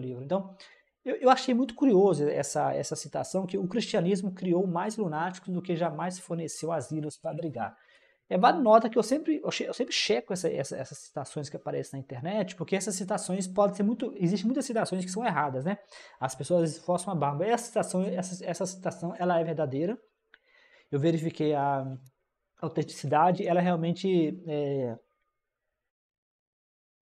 livro. Então, eu, eu, achei muito curioso essa, essa citação, que o cristianismo criou mais lunáticos do que jamais forneceu asilos para brigar. É vale nota que eu sempre, eu, sempre checo essa, essa, essas citações que aparecem na internet, porque essas citações podem ser muito. Existem muitas citações que são erradas, né? As pessoas forçam a barba. Essa citação, essa, essa citação ela é verdadeira. Eu verifiquei a autenticidade, ela realmente é,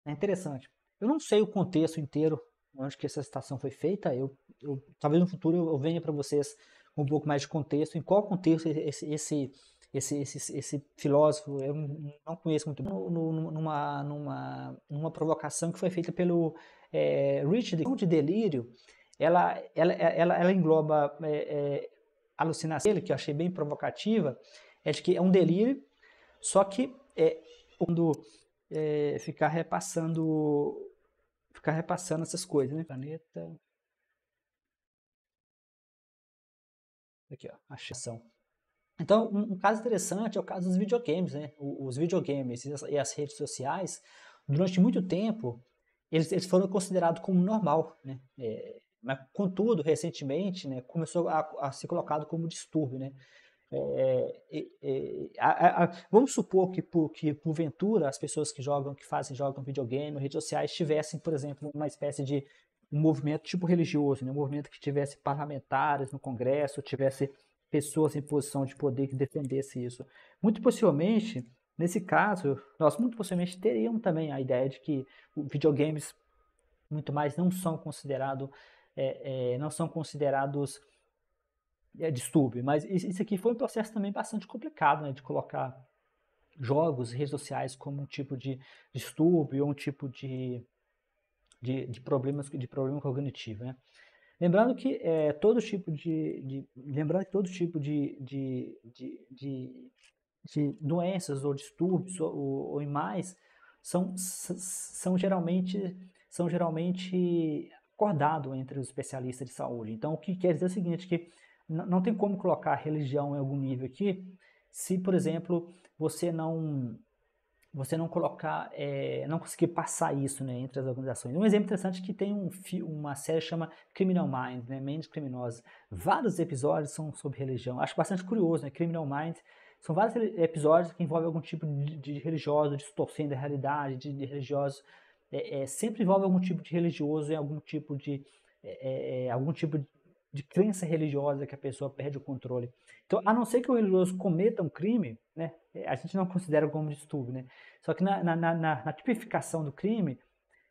é interessante. Eu não sei o contexto inteiro onde então, que essa citação foi feita. Eu, eu talvez no futuro eu, venha para vocês um pouco mais de contexto. Em qual contexto esse, esse esse, esse, esse, filósofo, eu não conheço muito bem, numa, numa, numa provocação que foi feita pelo é, Richard, de delírio, ela, ela, ela, ela engloba é, é, alucinação, que eu achei bem provocativa, é de que é um delírio, só que é, quando é, ficar repassando ficar repassando essas coisas, né? Caneta, Aqui, ó, a ação. Então, um, caso interessante é o caso dos videogames, né? os videogames e as, e as, redes sociais, durante muito tempo, eles, eles foram considerados como normal, né? É, mas, contudo, recentemente, né, começou a, a ser colocado como distúrbio, né? É, é, é a, a, vamos supor que, por, que, porventura, as pessoas que jogam, que fazem, jogam videogame, redes sociais, tivessem, por exemplo, uma espécie de um movimento tipo religioso, né? um movimento que tivesse parlamentares no Congresso, tivesse pessoas em posição de poder que defendesse isso. Muito possivelmente, nesse caso, nós muito possivelmente teríamos também a ideia de que videogames muito mais não são considerado é, é, não são considerados é, distúrbio. Mas isso aqui foi um processo também bastante complicado, né, de colocar jogos redes sociais como um tipo de distúrbio ou um tipo de, de, de, problemas, de problema cognitivo, né? Lembrando que é, todo tipo de, de, lembrando que todo tipo de, de, de, de doenças ou distúrbios ou, ou mais são, são geralmente são geralmente acordado entre os especialistas de saúde. Então o que quer dizer é o seguinte que não tem como colocar religião em algum nível aqui, se, por exemplo, você não você não colocar, é, não conseguir passar isso né, entre as organizações. Um exemplo interessante é que tem um, uma série chama Criminal Minds, né, Mentes Criminosas. Vários episódios são sobre religião. Acho bastante curioso, né, Criminal Minds. São vários episódios que envolvem algum tipo de, de religioso distorcendo a realidade, de, de religioso. É, é, sempre envolve algum tipo de religioso em algum tipo de é, é, é algum tipo de crença religiosa que a pessoa perde o controle. Então, a não ser que o religioso cometa um crime, né, é, a gente não considera como distúrbio, né? Só que na, na, na, na tipificação do crime,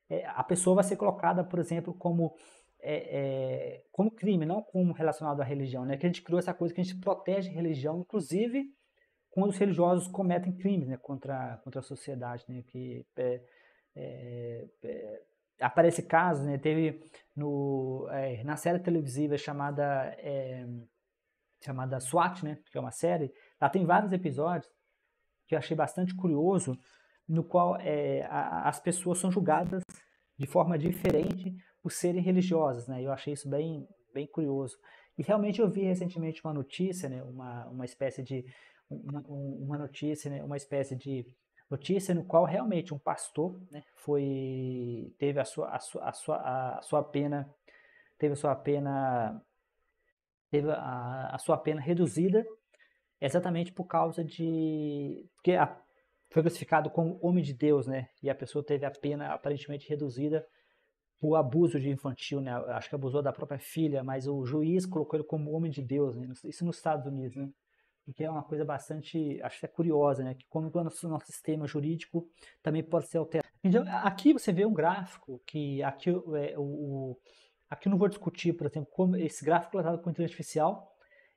é, a pessoa vai ser colocada, por exemplo, como é, é, como crime, não como relacionado à religião, né? Que a gente criou essa coisa que a gente protege a religião, inclusive quando os religiosos cometem crimes, né? Contra contra a sociedade, né? Que é, é, é aparece casos, né? Teve no, é, na série televisiva chamada é, chamada SWAT, né? Que é uma série. Lá tem vários episódios que eu achei bastante curioso, no qual é, a, as pessoas são julgadas de forma diferente por serem religiosas, né? Eu achei isso bem bem curioso. E realmente eu vi recentemente uma notícia, né? Uma uma espécie de uma, uma notícia, né? Uma espécie de notícia no qual realmente um pastor né, foi teve a sua, a sua, a sua, a sua pena teve a sua pena teve a, a sua pena reduzida exatamente por causa de porque a, foi classificado como homem de Deus, né? E a pessoa teve a pena aparentemente reduzida por abuso de infantil, né? Acho que abusou da própria filha, mas o juiz colocou ele como homem de Deus, né? Isso nos Estados Unidos, né? que é uma coisa bastante, acho que é curiosa, né? Que como o nosso, nosso sistema jurídico também pode ser alterado. Então, aqui você vê um gráfico que aqui, é, o, aqui eu não vou discutir, por exemplo, como esse gráfico tratado com inteligência artificial.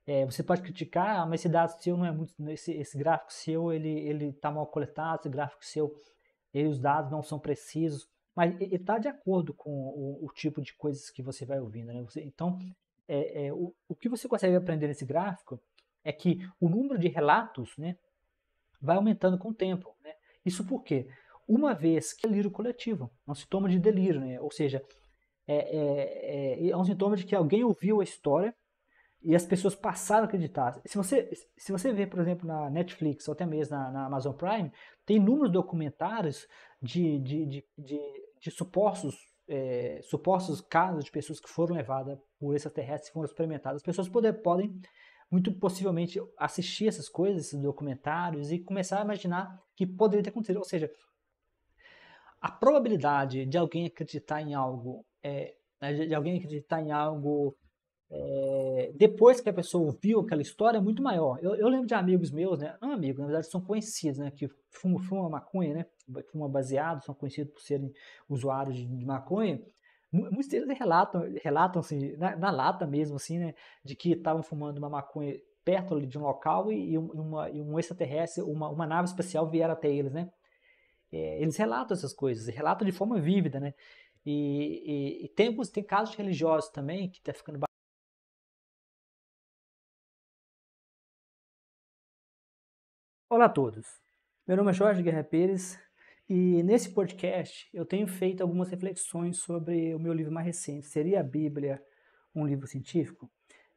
É, você pode criticar, ah, mas esse dado seu não é muito, esse, esse gráfico seu ele ele está mal coletado, esse gráfico seu, e os dados não são precisos, mas está de acordo com o, o, tipo de coisas que você vai ouvindo, né? Você, então, é, é, o, o que você consegue aprender nesse gráfico é que o número de relatos né, vai aumentando com o tempo. Né? Isso por quê? Uma vez que é delírio coletivo, é um sintoma de delírio, né? ou seja, é, é, é, é, um sintoma de que alguém ouviu a história e as pessoas passaram a acreditar. Se você, se você vê, por exemplo, na Netflix ou até mesmo na, na Amazon Prime, tem inúmeros documentários de, de, de, de, de supostos é, supostos casos de pessoas que foram levadas por extraterrestres e foram experimentadas. As pessoas poder, podem muito possivelmente assistir essas coisas, esses documentários e começar a imaginar que poderia ter acontecido. Ou seja, a probabilidade de alguém acreditar em algo, é, né, de alguém acreditar em algo é, depois que a pessoa ouviu aquela história é muito maior. Eu, eu lembro de amigos meus, né? Não amigos, na verdade são conhecidos, né? Que fumam, maconha, né? Fumam baseado, são conhecidos por serem usuários de maconha. Muitos deles relatam, relatam assim, na, na lata mesmo, assim, né? De que estavam fumando uma maconha perto ali de um local e, e, uma, e um extraterrestre, uma, uma nave espacial vieram até eles, né? É, eles relatam essas coisas, relatam de forma vívida, né? E, e, e tem, tem casos religiosos também, que está ficando Olá a todos. Meu nome é Jorge Guerra Pires, e nesse podcast eu tenho feito algumas reflexões sobre o meu livro mais recente, Seria a Bíblia um livro científico?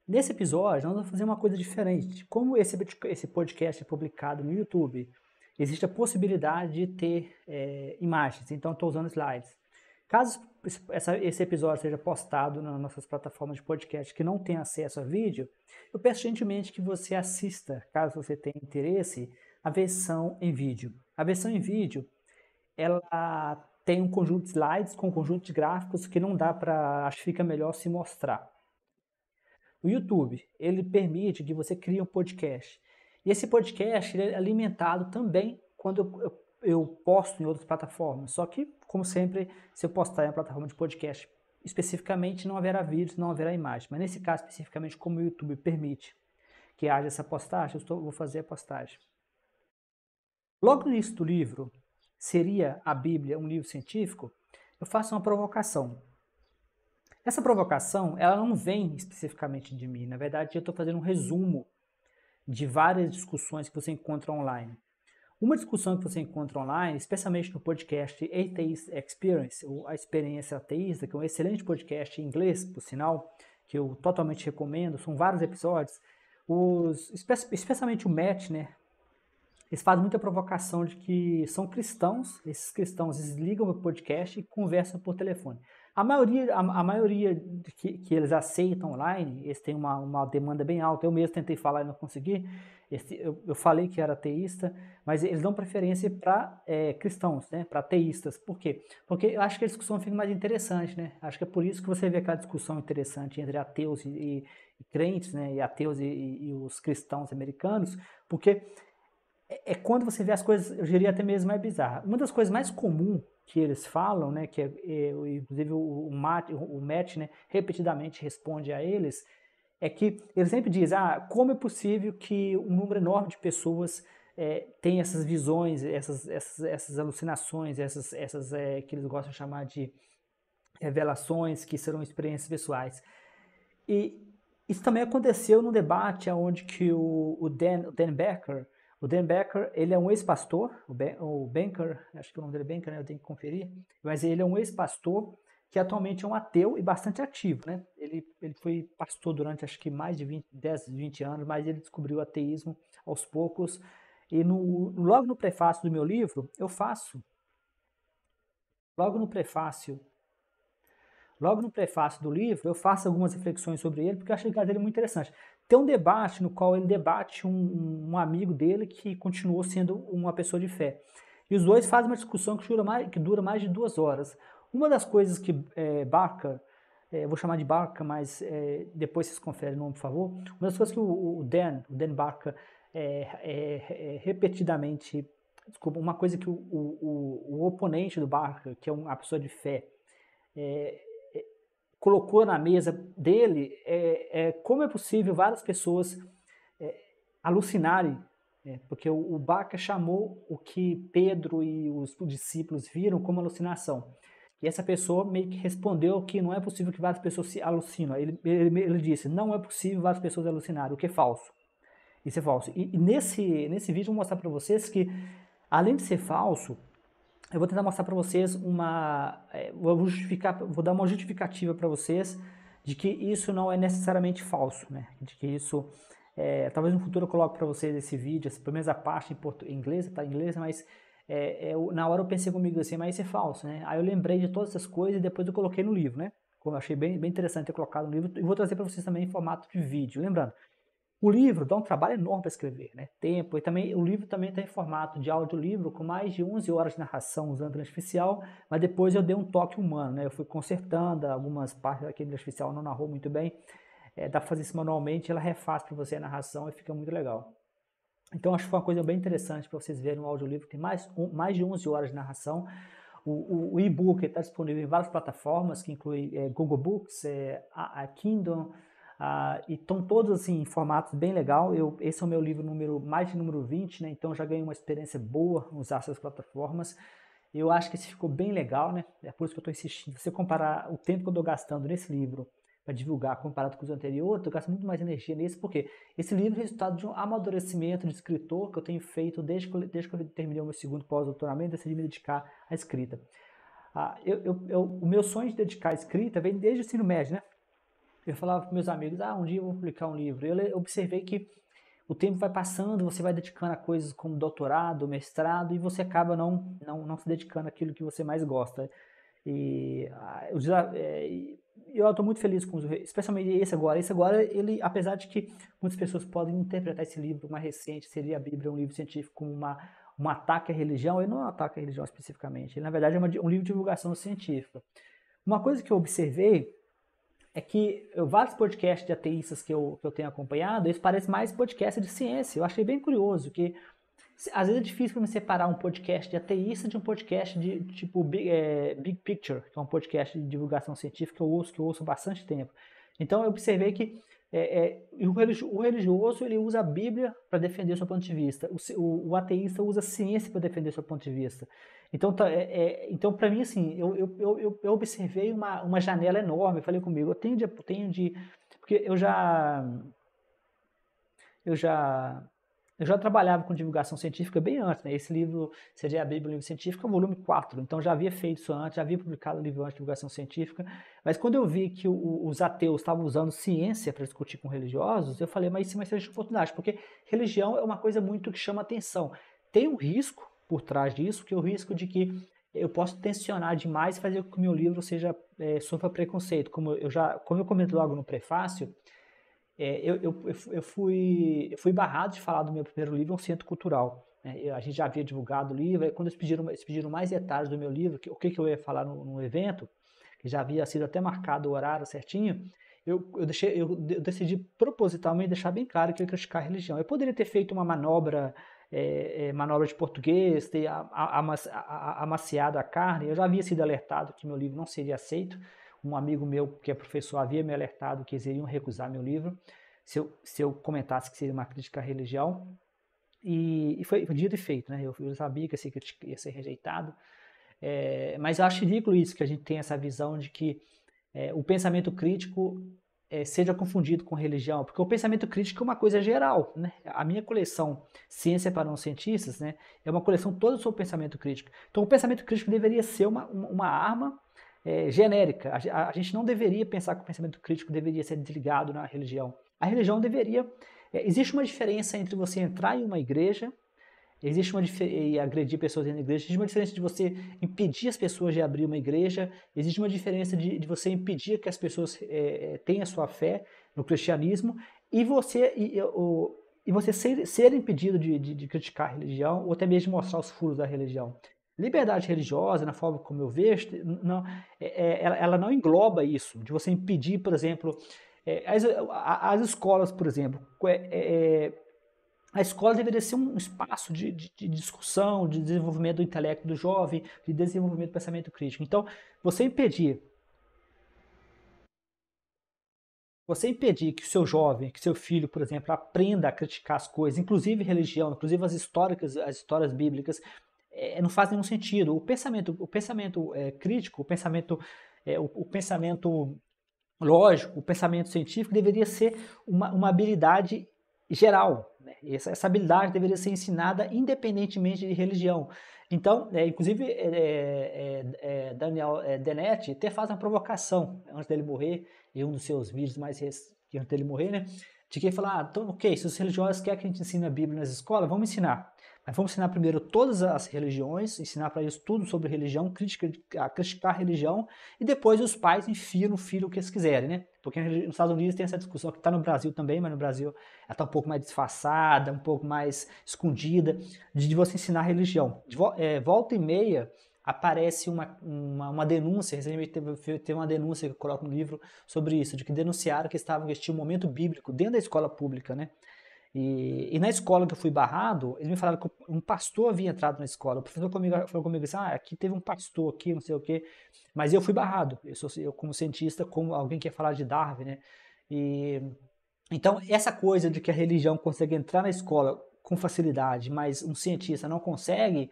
Nesse episódio nós vamos fazer uma coisa diferente. Como esse, esse podcast é publicado no YouTube, existe a possibilidade de ter é, imagens, então estou usando slides. Caso esse episódio seja postado nas nossas plataformas de podcast que não tem acesso a vídeo, eu peço gentilmente que você assista, caso você tenha interesse, a versão em vídeo. A versão em vídeo ela tem um conjunto de slides com um conjunto de gráficos que não dá para, acho que fica melhor se mostrar. O YouTube, ele permite que você crie um podcast. E esse podcast é alimentado também quando eu, eu, eu posto em outras plataformas. Só que, como sempre, se eu postar em uma plataforma de podcast especificamente, não haverá vídeo, não haverá imagem. Mas nesse caso, especificamente, como o YouTube permite que haja essa postagem, eu estou, vou fazer a postagem. Logo no início do livro, seria a Bíblia um livro científico, eu faço uma provocação. Essa provocação, ela não vem especificamente de mim. Na verdade, eu estou fazendo um resumo de várias discussões que você encontra online. Uma discussão que você encontra online, especialmente no podcast Atheist Experience, ou a experiência ateísta, que é um excelente podcast em inglês, por sinal, que eu totalmente recomendo, são vários episódios. Os, especialmente o Matt, né, eles fazem muita provocação de que são cristãos, esses cristãos eles ligam o podcast e conversam por telefone. A maioria, a, a maioria que, que, eles aceitam online, eles têm uma, uma demanda bem alta. Eu mesmo tentei falar e não consegui. Esse, eu, eu, falei que era ateísta, mas eles dão preferência para é, cristãos, né? para ateístas. Por quê? Porque eu acho que a discussão fica mais interessante. Né? Acho que é por isso que você vê aquela discussão interessante entre ateus e, e, e crentes, né? e ateus e, e os cristãos americanos, porque é, é quando você vê as coisas, eu diria até mesmo mais bizarra. Uma das coisas mais comuns que eles falam, né, que é, é inclusive o, o, Matt, o Matt né, repetidamente responde a eles, é que ele sempre diz, ah, como é possível que um número enorme de pessoas é, tem essas visões, essas, essas, essas alucinações, essas, essas é, que eles gostam de chamar de revelações, que serão experiências pessoais. E isso também aconteceu no debate onde que o, o Dan, o Dan Becker, o Dan Becker, ele é um ex-pastor, o, ben, o Benker, acho que o nome dele é Benker, né? eu tenho que conferir, mas ele é um ex-pastor que atualmente é um ateu e bastante ativo, né? Ele, ele foi pastor durante acho que mais de 20, 10, 20 anos, mas ele descobriu o ateísmo aos poucos. E no, logo no prefácio do meu livro, eu faço, logo no prefácio Logo no prefácio do livro, eu faço algumas reflexões sobre ele, porque eu achei que caso dele muito interessante. Tem um debate no qual ele debate um, um amigo dele que continuou sendo uma pessoa de fé. E os dois fazem uma discussão que dura mais, que dura mais de duas horas. Uma das coisas que é, Barca, é, vou chamar de Barca, mas é, depois vocês conferem o nome, por favor. Uma das coisas que o, o Dan, o Dan Barca, é, é, é, repetidamente, desculpa, uma coisa que o, o, o, oponente do Barca, que é uma pessoa de fé, colocou na mesa dele é, é como é possível várias pessoas é, alucinarem, é, porque o, o Baca chamou o que Pedro e os discípulos viram como alucinação. E essa pessoa meio que respondeu que não é possível que várias pessoas se alucinam. Ele, ele, ele disse, não é possível várias pessoas alucinarem, o que é falso. Isso é falso. E, e nesse, nesse vídeo eu vou mostrar para vocês que, além de ser falso, eu vou tentar mostrar para vocês uma, é, vou justificar, vou dar uma justificativa para vocês de que isso não é necessariamente falso, né? De que isso, é, talvez no futuro eu coloque para vocês esse vídeo, essa assim, pelo menos a parte em, português, inglês, tá em inglês, mas é, é na hora eu pensei comigo assim, mas isso é falso, né? Aí eu lembrei de todas essas coisas e depois eu coloquei no livro, né? Como eu achei bem, bem interessante ter colocado no livro, e vou trazer para vocês também em formato de vídeo. Lembrando, o livro dá um trabalho enorme para escrever, né? Tempo e também o livro também está em formato de audiolivro com mais de 11 horas de narração usando artificial, mas depois eu dei um toque humano, né? Eu fui consertando algumas partes daquele artificial não narrou muito bem. É, dá para fazer isso manualmente, ela refaz para você a narração e fica muito legal. Então acho que foi uma coisa bem interessante para vocês verem um um audiolivro que tem mais, um, mais de 11 horas de narração. O, o, o e-book está disponível em várias plataformas, que inclui é, Google Books, é, a, a Kindle, ah, e estão todos assim, em formatos bem legal. Eu, esse é o meu livro número mais de número 20, né? Então já ganhei uma experiência boa usar essas plataformas. Eu acho que esse ficou bem legal, né? É por isso que eu estou insistindo. Se você comparar o tempo que eu estou gastando nesse livro para divulgar comparado com os anteriores, eu gasto muito mais energia nesse, porque esse livro é resultado de um amadurecimento de escritor que eu tenho feito desde que eu, desde que eu terminei o meu segundo pós-doutoramento, decidi me dedicar à escrita. Ah, eu, eu, eu, o meu sonho de dedicar à escrita vem desde o ensino médio, né? Eu falava para meus amigos, ah, um dia eu vou publicar um livro. Eu observei que o tempo vai passando, você vai dedicando a coisas como doutorado, mestrado, e você acaba não, não, não se dedicando àquilo que você mais gosta. E ah, é, eu estou muito feliz com os, especialmente esse agora. Esse agora, ele, apesar de que muitas pessoas podem interpretar esse livro mais recente, seria a Bíblia, um livro científico, como uma, um ataque à religião, ele não é um ataque à religião especificamente. Ele, na verdade, é uma, um livro de divulgação científica. Uma coisa que eu observei é que eu, vários podcasts de ateístas que eu, que eu tenho acompanhado, eles parecem mais podcast de ciência. Eu achei bem curioso, que às vezes é difícil para me separar um podcast de ateísta de um podcast de tipo Big, é, Big Picture, que é um podcast de divulgação científica que eu ouço, que eu ouço há bastante tempo. Então eu observei que é, é, o religioso ele usa a Bíblia para defender o seu ponto de vista, o, o, o ateísta usa a ciência para defender o seu ponto de vista. Então, tá, é, é, então para mim, assim, eu, eu, eu, eu, observei uma, uma janela enorme. Falei comigo, eu tenho de, tenho de. Porque eu já. Eu já. Eu já trabalhava com divulgação científica bem antes, né? Esse livro, seria a Bíblia um Livro Científico, é o volume 4. Então já havia feito isso antes, já havia publicado o livro antes de divulgação científica. Mas quando eu vi que o, os ateus estavam usando ciência para discutir com religiosos, eu falei, mas isso vai é ser excelente oportunidade, porque religião é uma coisa muito que chama atenção. Tem um risco por trás disso, que é o risco de que eu posso tensionar demais e fazer com que o meu livro seja é, sofra preconceito. Como eu já, como eu comento logo no prefácio, é, eu, eu, eu, fui, eu fui barrado de falar do meu primeiro livro, é um centro cultural. Né? Eu, a gente já havia divulgado o livro, quando eles pediram, eles pediram mais detalhes do meu livro, que, o que, que eu ia falar no, no evento, que já havia sido até marcado o horário certinho, eu, eu, deixei, eu, decidi propositalmente deixar bem claro que eu ia criticar a religião. Eu poderia ter feito uma manobra é, é, manobra de português, ter amaciado a carne. Eu já havia sido alertado que meu livro não seria aceito. Um amigo meu, que é professor, havia me alertado que eles iriam recusar meu livro se eu, se eu comentasse que seria uma crítica à religião. E, e foi, dito e feito, né? Eu, eu sabia que ia ser rejeitado. É, mas eu acho ridículo isso, que a gente tem essa visão de que é, o pensamento crítico é, seja confundido com religião, porque o pensamento crítico é uma coisa geral. Né? A minha coleção Ciência para Não Cientistas né, é uma coleção toda sobre pensamento crítico. Então, o pensamento crítico deveria ser uma, uma arma é, genérica. A, a, gente não deveria pensar que o pensamento crítico deveria ser desligado na religião. A religião deveria. É, existe uma diferença entre você entrar em uma igreja Existe uma e agredir pessoas dentro da igreja. Existe uma diferença de você impedir as pessoas de abrir uma igreja. Existe uma diferença de, de você impedir que as pessoas é, tenham a sua fé no cristianismo e você e, o, e você ser, ser impedido de, de, de, criticar a religião ou até mesmo mostrar os furos da religião. Liberdade religiosa, na forma como eu vejo, não, é, é, ela, ela não engloba isso, de você impedir, por exemplo, eh, as, as, escolas, por exemplo, é, é, é a escola deveria ser um espaço de, de, de, discussão, de desenvolvimento do intelecto do jovem, de desenvolvimento do pensamento crítico. Então, você impedir você impedir que o seu jovem, que seu filho, por exemplo, aprenda a criticar as coisas, inclusive religião, inclusive as históricas, as histórias bíblicas, é, não faz nenhum sentido. O pensamento, o pensamento é, crítico, o pensamento, é, o, o pensamento lógico, o pensamento científico deveria ser uma, uma habilidade geral, né? essa, habilidade deveria ser ensinada independentemente de religião. Então, é, inclusive, é, é, é, é Daniel é, Denetti até faz uma provocação antes dele morrer, em um dos seus vídeos mais recentes, antes dele morrer, né? De que ele fala, ah, então, ok, se os religiosos querem que a gente ensine a Bíblia nas escolas, vamos ensinar. Mas vamos ensinar primeiro todas as religiões, ensinar para eles tudo sobre religião, criticar, criticar a religião, e depois os pais enfiam no filho o que eles quiserem, né? Porque nos Estados Unidos tem essa discussão que está no Brasil também, mas no Brasil ela está um pouco mais disfarçada, um pouco mais escondida, de você ensinar religião. Vo, é, volta e meia aparece uma, uma, uma, denúncia, recentemente teve, teve uma denúncia que eu coloco no livro sobre isso, de que denunciaram que estavam, que um momento bíblico dentro da escola pública, né? E, e, na escola que eu fui barrado, eles me falaram que um pastor havia entrado na escola. O professor comigo, falou comigo assim: ah, aqui teve um pastor aqui, não sei o quê. Mas eu fui barrado. Eu sou eu, como cientista, como alguém que ia falar de Darwin, né? E, então, essa coisa de que a religião consegue entrar na escola com facilidade, mas um cientista não consegue,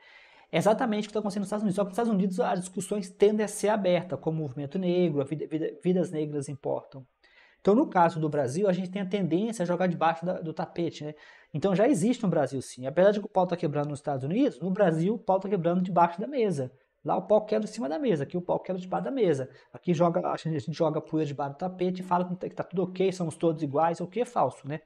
é exatamente o que está acontecendo nos Estados Unidos. Só que nos Estados Unidos as discussões tendem a ser abertas, como o movimento negro, vida, vida, vidas negras importam. Então, no caso do Brasil, a gente tem a tendência a jogar debaixo da, do tapete, né? Então, já existe no Brasil, sim. Apesar de que o pau está quebrando nos Estados Unidos, no Brasil, o pau está quebrando debaixo da mesa. Lá o pau quebra em cima da mesa, aqui o pau quebra debaixo da mesa. Aqui joga, a gente joga poeira debaixo do tapete e fala que está tudo ok, somos todos iguais, o que é falso, né?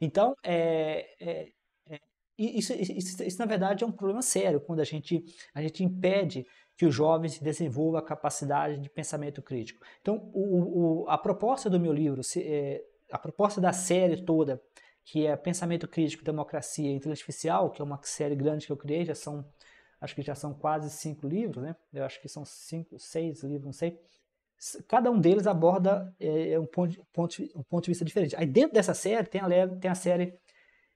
Então, é, é, é isso, isso, isso, isso, na verdade é um problema sério, quando a gente, a gente impede que o jovem se desenvolva a capacidade de pensamento crítico. Então, o, o, a proposta do meu livro, se, é, a proposta da série toda, que é Pensamento Crítico, Democracia e Inteligência Artificial, que é uma série grande que eu criei, já são, acho que já são quase cinco livros, né? Eu acho que são cinco, seis livros, não sei. Cada um deles aborda é, é, um, ponto, ponto, um ponto de vista diferente. Aí dentro dessa série tem a, tem a série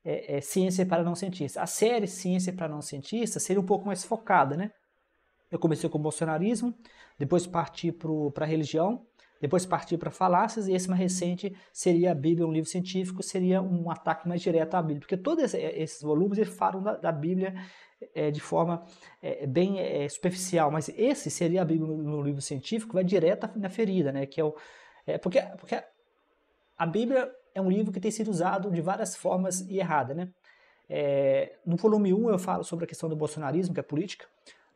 é, é, Ciência para Não Cientistas. A série Ciência para Não Cientistas seria um pouco mais focada, né? Eu comecei com o bolsonarismo, depois parti para a religião, depois parti para falácias, e esse mais recente seria a Bíblia, um livro científico, seria um ataque mais direto à Bíblia, porque todos eh, esses volumes eles falam da, da Bíblia é, de forma é, bem é, superficial, mas esse seria a Bíblia no livro científico, vai direto na ferida, né? Que é o, é, porque, porque a Bíblia é um livro que tem sido usado de várias formas e errada, né? no volume 1 eu falo sobre a questão do bolsonarismo, que é política.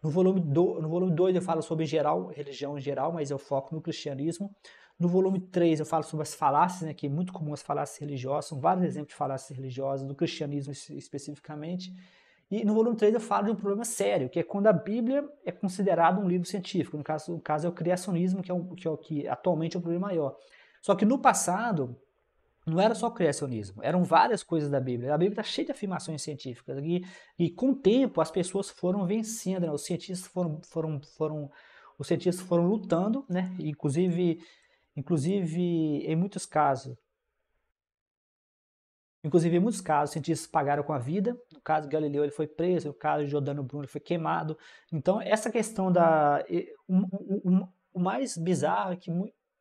No volume 2 no volume dois eu falo sobre geral, religião em geral, mas eu foco no cristianismo. No volume 3 eu falo sobre as falácias, né, que é muito comum as falácias religiosas, são vários exemplos de falácias religiosas, do cristianismo especificamente. E no volume 3 eu falo de um problema sério, que é quando a Bíblia é considerada um livro científico. No caso, no caso é o criacionismo, que é, um, que é o que atualmente é o problema maior. Só que no passado, não era só criacionismo, eram várias coisas da Bíblia. A Bíblia está cheia de afirmações científicas e, e, com o tempo as pessoas foram vencendo, né? os cientistas foram, foram, foram, os cientistas foram lutando, né? Inclusive, inclusive em muitos casos, inclusive em muitos casos, os cientistas pagaram com a vida. No caso de Galileu ele foi preso, no caso de Giordano Bruno ele foi queimado. Então essa questão da o, o, o mais bizarro é que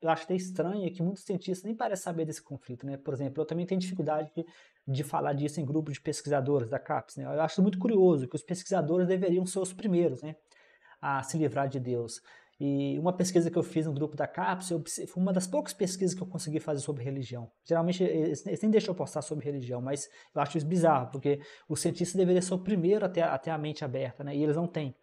eu acho até estranho é que muitos cientistas nem parecem saber desse conflito, né? Por exemplo, eu também tenho dificuldade de, de falar disso em grupos de pesquisadores da CAPES, né? Eu acho muito curioso que os pesquisadores deveriam ser os primeiros, né? A se livrar de Deus. E uma pesquisa que eu fiz no grupo da CAPES, eu, foi uma das poucas pesquisas que eu consegui fazer sobre religião. Geralmente eh, eles, eles nem deixam eu postar sobre religião, mas eu acho isso bizarro, porque o cientista deveria ser o primeiro a ter, a ter a mente aberta, né? E eles não têm.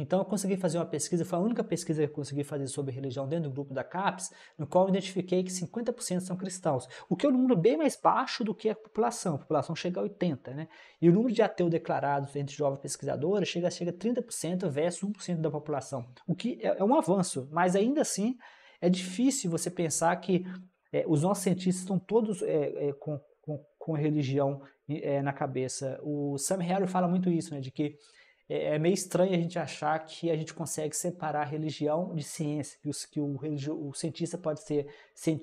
Então eu consegui fazer uma pesquisa, foi a única pesquisa que eu consegui fazer sobre religião dentro do grupo da CAPES, no qual eu identifiquei que 50% são cristãos, o que é um número bem mais baixo do que a população, a população chega a 80%, né? E o número de ateus declarados entre jovens pesquisadores chega, chega a 30% versus 1% da população, o que é, é, um avanço, mas ainda assim é difícil você pensar que é, os nossos cientistas estão todos é, é, com, com, com religião é, na cabeça. O Sam Harry fala muito isso, né, de que é, é, meio estranho a gente achar que a gente consegue separar religião de ciência, que, os, que o, religio, o, cientista pode ser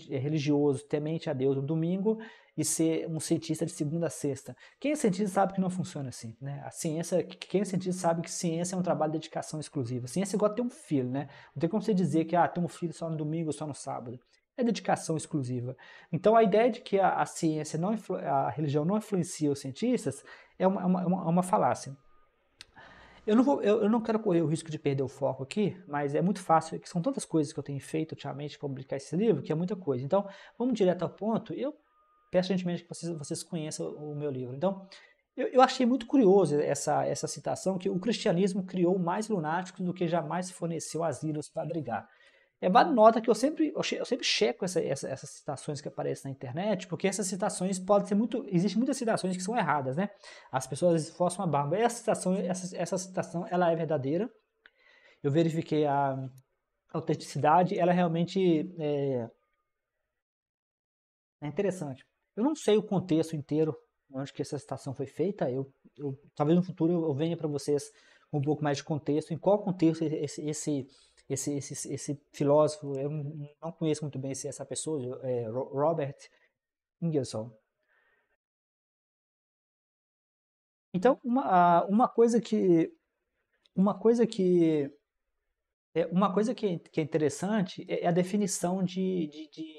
é, religioso, temente a Deus no domingo e ser um cientista de segunda a sexta. Quem é cientista sabe que não funciona assim, né? A ciência, quem é cientista sabe que ciência é um trabalho de dedicação exclusiva. ciência é igual a ter um filho, né? Não tem como você dizer que ah, tem um filho só no domingo, só no sábado é dedicação exclusiva. Então a ideia de que a, a ciência não a religião não influencia os cientistas é uma, uma, uma falácia. Eu não, vou, eu, eu, não quero correr o risco de perder o foco aqui, mas é muito fácil, é que são tantas coisas que eu tenho feito ultimamente para publicar esse livro, que é muita coisa. Então, vamos direto ao ponto. Eu peço gentilmente que vocês, vocês conheçam o meu livro. Então, eu, eu, achei muito curioso essa, essa citação, que o cristianismo criou mais lunáticos do que jamais forneceu asilos para brigar. É vale nota que eu sempre, eu sempre checo essa, essa, essas citações que aparecem na internet, porque essas citações podem ser muito. Existem muitas citações que são erradas, né? As pessoas forçam a barba. Essa citação, essa, essa citação ela é verdadeira. Eu verifiquei a autenticidade, ela é realmente é, é interessante. Eu não sei o contexto inteiro onde que essa citação foi feita. Eu, eu talvez no futuro eu venha para vocês um pouco mais de contexto, em qual contexto esse, esse esse, esse, esse filósofo, eu não conheço muito bem essa pessoa, é Robert Ingersoll. Então, uma, uma coisa que uma coisa que é, uma coisa que, que é interessante é, é a definição de, de, de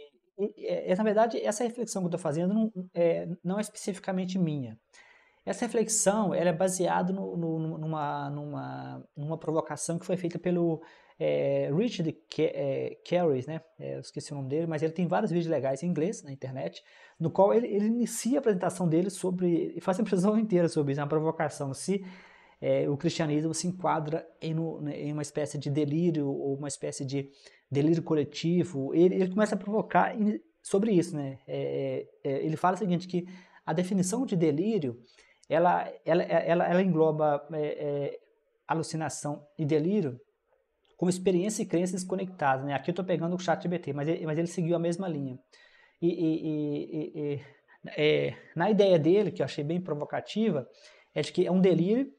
é, é, na verdade, essa reflexão que eu estou fazendo não é, não é especificamente minha. Essa reflexão ela é baseada no, no, numa, numa, numa provocação que foi feita pelo é, Richard eh, Carey, né? É, esqueci o nome dele, mas ele tem vários vídeos legais em inglês na internet, no qual ele, ele inicia a apresentação dele sobre, e faz a apresentação inteira sobre isso, é uma provocação. Se é, o cristianismo se enquadra em, no, né, em, uma espécie de delírio ou uma espécie de delírio coletivo. Ele, ele começa a provocar sobre isso, né? É, é, ele fala o seguinte que a definição de delírio ela, ela, é, ela, ela engloba é, é, alucinação e delírio como experiência e crenças conectadas. Né? Aqui eu estou pegando o chat GBT, mas ele, mas ele seguiu a mesma linha. E, e, e, e é, na ideia dele, que eu achei bem provocativa, é de que é um delírio,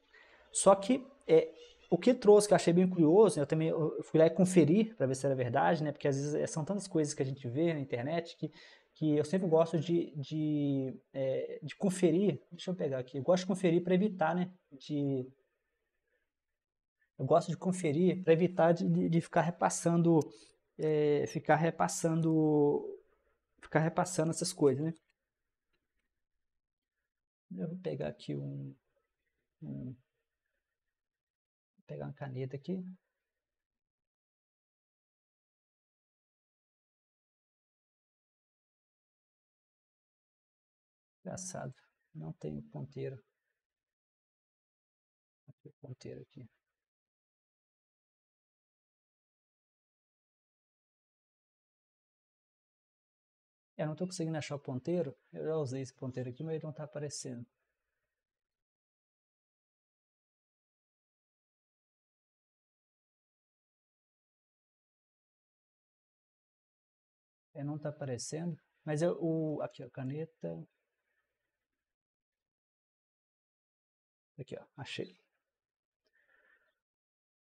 só que é, o que trouxe, que eu achei bem curioso, né? eu também fui lá e conferi para ver se era verdade, né? Porque às vezes é, são tantas coisas que a gente vê na internet que que eu sempre gosto de, de, é, de conferir. Deixa eu pegar aqui. Eu gosto de conferir para evitar, né? De, eu gosto de conferir para evitar de, de ficar repassando, é, ficar repassando, ficar repassando essas coisas, né? Eu vou pegar aqui um, um vou pegar uma caneta aqui. Engraçado, não tenho ponteiro. Aqui, ponteiro aqui. Eu não estou conseguindo achar o ponteiro. Eu já usei esse ponteiro aqui, mas ele não está aparecendo. Ele não está aparecendo. Mas eu, o, aqui, a caneta. Aqui, ó, achei.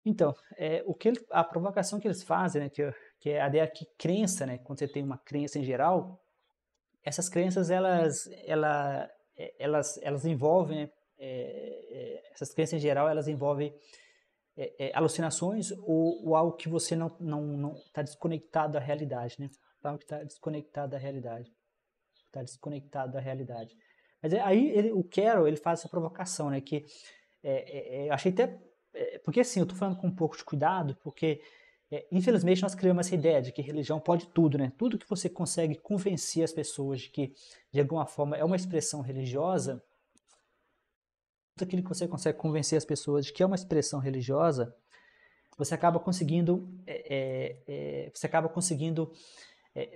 Então, é, o que ele, a provocação que eles fazem, né, que, que é a ideia que crença, né, quando você tem uma crença em geral, essas crenças elas, ela, é, elas, elas envolvem, né, é, é, essas crenças em geral, elas envolvem é, é, alucinações ou, ou, algo que você não está não, não tá desconectado da realidade, né? Algo que está desconectado da realidade. Está desconectado da realidade. Mas é, aí ele, o Carol ele faz essa provocação, né? Que é, é, é eu achei até. É, porque assim, eu estou falando com um pouco de cuidado, porque é, infelizmente nós criamos essa ideia de que religião pode tudo, né? Tudo que você consegue convencer as pessoas de que de alguma forma é uma expressão religiosa, tudo aquilo que você consegue convencer as pessoas de que é uma expressão religiosa, você acaba conseguindo, você acaba conseguindo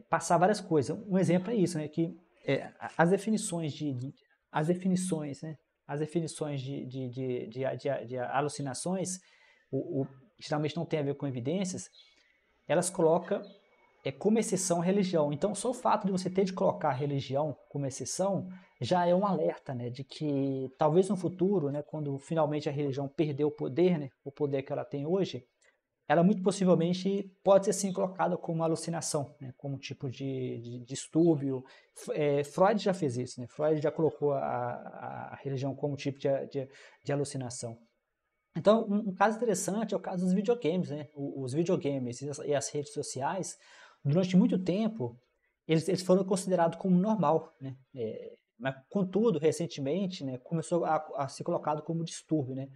passar várias coisas. Um exemplo é isso, né? Que é, as definições de, de, as definições, né? As definições de, de, de, de, de alucinações, o, o, geralmente não tem a ver com evidências, elas colocam é, como exceção religião. Então, só o fato de você ter de colocar religião como exceção já é um alerta, né? De que talvez no futuro, né, quando finalmente a religião perdeu o poder, né, o poder que ela tem hoje, ela muito possivelmente pode ser assim colocada como alucinação, né? como tipo de, de distúrbio. É, Freud já fez isso, né? Freud já colocou a, a, a religião como tipo de, de, de alucinação. Então, um, um, caso interessante é o caso dos videogames, né? Os, os videogames e as, e as, redes sociais, durante muito tempo, eles, eles foram considerados como normal, né? É, mas, contudo, recentemente, né, começou a, a, ser colocado como distúrbio, né?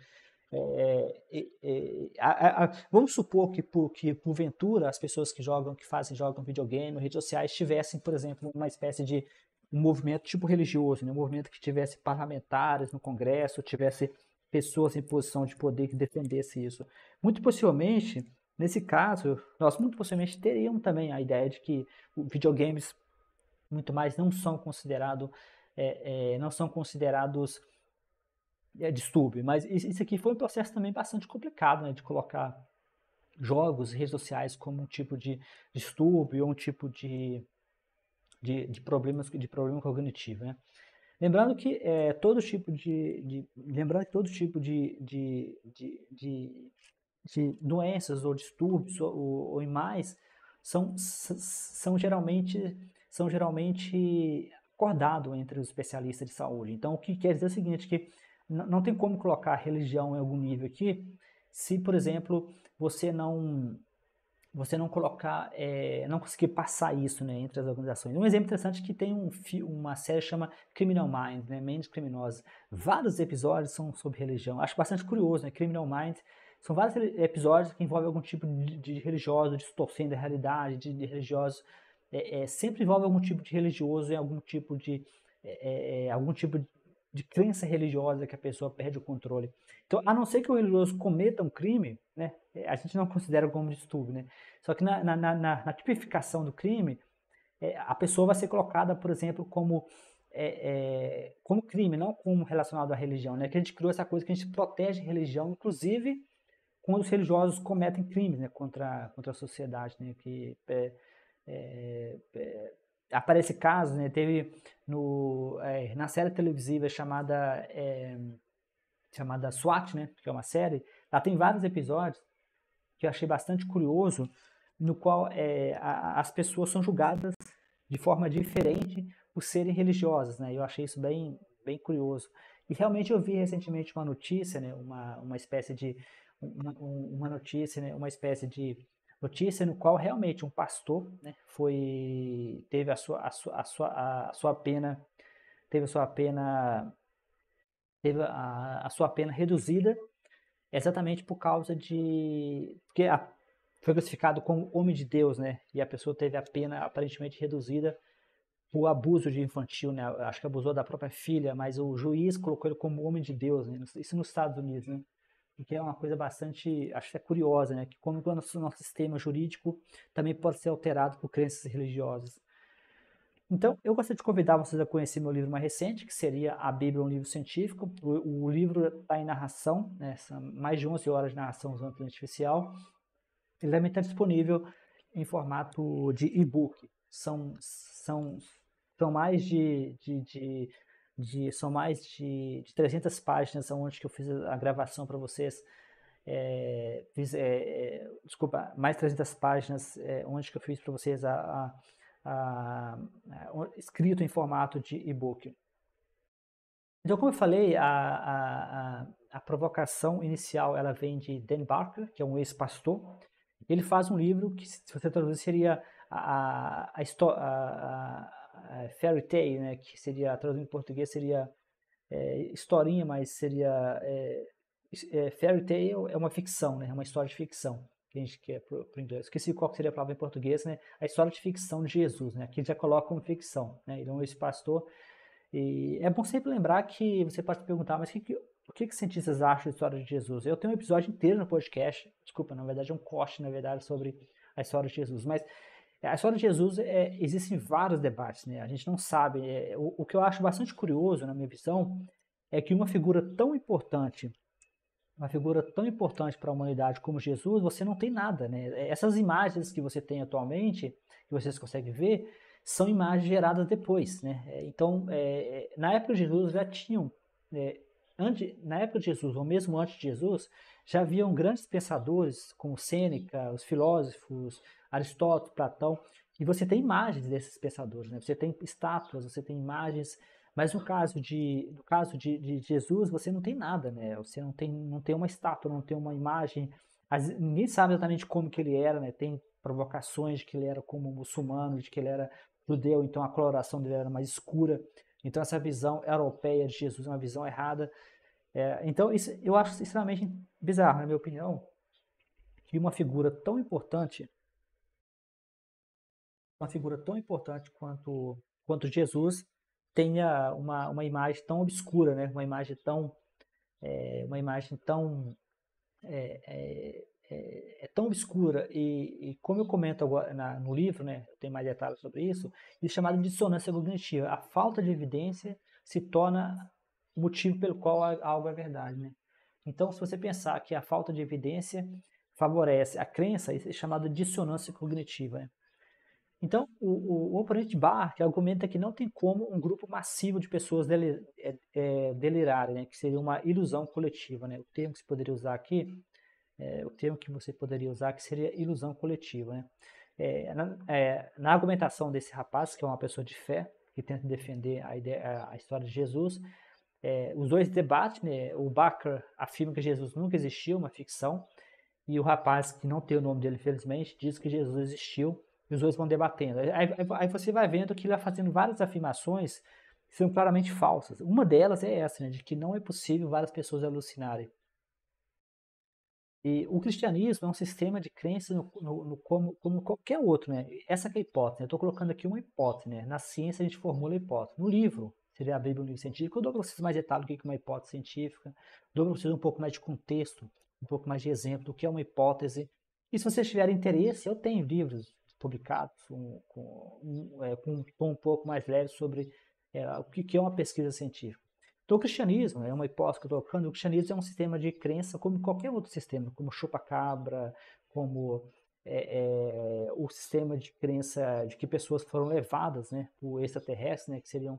É, é, é a, a, vamos supor que, por, que, porventura, as pessoas que jogam, que fazem, jogam videogame, redes sociais, tivessem, por exemplo, uma espécie de um movimento tipo religioso, né? um movimento que tivesse parlamentares no Congresso, tivesse pessoas em posição de poder que defendesse isso. Muito possivelmente, nesse caso, nós muito possivelmente teríamos também a ideia de que videogames muito mais não são considerados, é, é, não são considerados é, distúrbio. Mas isso aqui foi um processo também bastante complicado, né, de colocar jogos e redes sociais como um tipo de distúrbio, ou um tipo de, de, de, problemas, de problema cognitivo, né? Lembrando que é, todo tipo de, de, lembrando que todo tipo de, de, de, de doenças ou distúrbios ou, ou mais são, são geralmente são geralmente acordado entre os especialistas de saúde. Então, o que quer dizer é o seguinte, que não tem como colocar religião em algum nível aqui, se, por exemplo, você não você não colocar, é, não conseguir passar isso né, entre as organizações. Um exemplo interessante é que tem um, uma série chama Criminal Minds, né, Mentes Criminosas. Vários episódios são sobre religião. Acho bastante curioso, né? Criminal Minds são vários episódios que envolvem algum tipo de, de religioso distorcendo a realidade, de, de religioso é, é, sempre envolve algum tipo de religioso em algum tipo de é, é, é, algum tipo de de crença religiosa que a pessoa perde o controle. Então, a não ser que o religioso cometa um crime, né, é, a gente não considera como distúrbio, né? Só que na, na, na, na tipificação do crime, é, a pessoa vai ser colocada, por exemplo, como é, é, como crime, não como relacionado à religião, né? Que a gente criou essa coisa que a gente protege a religião, inclusive quando os religiosos cometem crimes, né, contra contra a sociedade, né? Que é, é, é aparece casos, né? Teve no, é, na série televisiva chamada, é, chamada SWAT, né? Que é uma série. Lá tem vários episódios que eu achei bastante curioso, no qual é, a, as pessoas são julgadas de forma diferente por serem religiosas, né? Eu achei isso bem, bem curioso. E realmente eu vi recentemente uma notícia, né? Uma, uma espécie de uma, uma notícia, né? Uma espécie de notícia no qual realmente um pastor né, foi teve a sua, a sua, a sua, a sua pena teve a sua pena teve a, a sua pena reduzida exatamente por causa de porque a, foi classificado como homem de Deus, né? E a pessoa teve a pena aparentemente reduzida por abuso de infantil, né? Acho que abusou da própria filha, mas o juiz colocou ele como homem de Deus, né? Isso nos Estados Unidos, né? que é uma coisa bastante, acho que é curiosa, né? Que como o nosso, nosso sistema jurídico também pode ser alterado por crenças religiosas. Então, eu gostaria de convidar vocês a conhecer meu livro mais recente, que seria A Bíblia, um livro científico. O, o livro está em narração, né? São mais de 11 horas de narração usando inteligência artificial. Ele também está disponível em formato de e-book. São, são, são mais de, de, de de são mais de, de 300 páginas onde que eu fiz a gravação para vocês. É, fiz, é, é desculpa, mais 300 páginas é, onde que eu fiz para vocês a, a, a, a, escrito em formato de e-book. Então, como eu falei, a, a, provocação inicial ela vem de Dan Barker, que é um ex-pastor. Ele faz um livro que, se você traduzir, seria a, a, a, fairy tale, né, que seria, traduzido em português, seria é, historinha, mas seria... É, é, fairy tale é uma ficção, né, é uma história de ficção, que a gente quer pro, pro inglês. Esqueci qual seria a palavra em português, né, a história de ficção de Jesus, né, que já coloca como ficção, né, então esse pastor... E é bom sempre lembrar que você pode perguntar, mas que, que, o que, que cientistas acham da história de Jesus? Eu tenho um episódio inteiro no podcast, desculpa, na verdade é um corte, na verdade, sobre a história de Jesus, mas é, a história de Jesus, é, existem vários debates, né? A gente não sabe. É, o, o, que eu acho bastante curioso, na minha visão, é que uma figura tão importante, uma figura tão importante para a humanidade como Jesus, você não tem nada, né? É, essas imagens que você tem atualmente, que vocês conseguem ver, são imagens geradas depois, né? É, então, é, na época de Jesus já tinham, antes, na época de Jesus, ou mesmo antes de Jesus, já haviam grandes pensadores como Sêneca, os filósofos, Aristóteles, Platão, e você tem imagens desses pensadores, né? Você tem estátuas, você tem imagens, mas no caso de, no caso de, de Jesus, você não tem nada, né? Você não tem, não tem uma estátua, não tem uma imagem. As, ninguém sabe exatamente como que ele era, né? Tem provocações de que ele era como muçulmano, de que ele era judeu, então a coloração dele era mais escura. Então essa visão europeia de Jesus é uma visão errada. É, então isso, eu acho extremamente bizarro, na minha opinião, que uma figura tão importante, uma figura tão importante quanto, quanto Jesus, tenha uma, uma imagem tão obscura, né? uma imagem tão. É, uma imagem tão. É, é, é, é tão obscura e, e, como eu comento agora na, no livro, né, eu tenho mais detalhes sobre isso, isso é chamado de dissonância cognitiva. A falta de evidência se torna o motivo pelo qual algo é verdade, né? Então, se você pensar que a falta de evidência favorece a crença, isso é chamado de dissonância cognitiva. Né? Então, o, o, oponente de argumenta que não tem como um grupo massivo de pessoas delir, é, é, delirarem, né? que seria uma ilusão coletiva. Né? O termo que se poderia usar aqui, é, o termo que você poderia usar que seria ilusão coletiva. Né? É, na, é, na, argumentação desse rapaz, que é uma pessoa de fé, que tenta defender a, ideia, a história de Jesus, é, os dois debatem, né? o Bacher afirma que Jesus nunca existiu, uma ficção, e o rapaz, que não tem o nome dele, infelizmente, diz que Jesus existiu, e os dois vão debatendo. Aí, aí, você vai vendo que ele vai fazendo várias afirmações que são claramente falsas. Uma delas é essa, né? de que não é possível várias pessoas alucinarem. E o cristianismo é um sistema de crenças no, no, no como, como, qualquer outro, né? Essa é a hipótese. Né, eu estou colocando aqui uma hipótese, né? Na ciência a gente formula a hipótese. No livro, seria abrir um livro científico. Eu dou para vocês mais detalhes do que é uma hipótese científica, dou para vocês um pouco mais de contexto, um pouco mais de exemplo do que é uma hipótese. E se vocês tiverem interesse, eu tenho livros publicados com, um, é, com um tom um pouco mais leve sobre é, o que é uma pesquisa científica. Então, o cristianismo é uma hipótese que eu estou colocando. O cristianismo é um sistema de crença como qualquer outro sistema, como chupa-cabra, como é, é, o sistema de crença de que pessoas foram levadas né, por extraterrestres, né, que seriam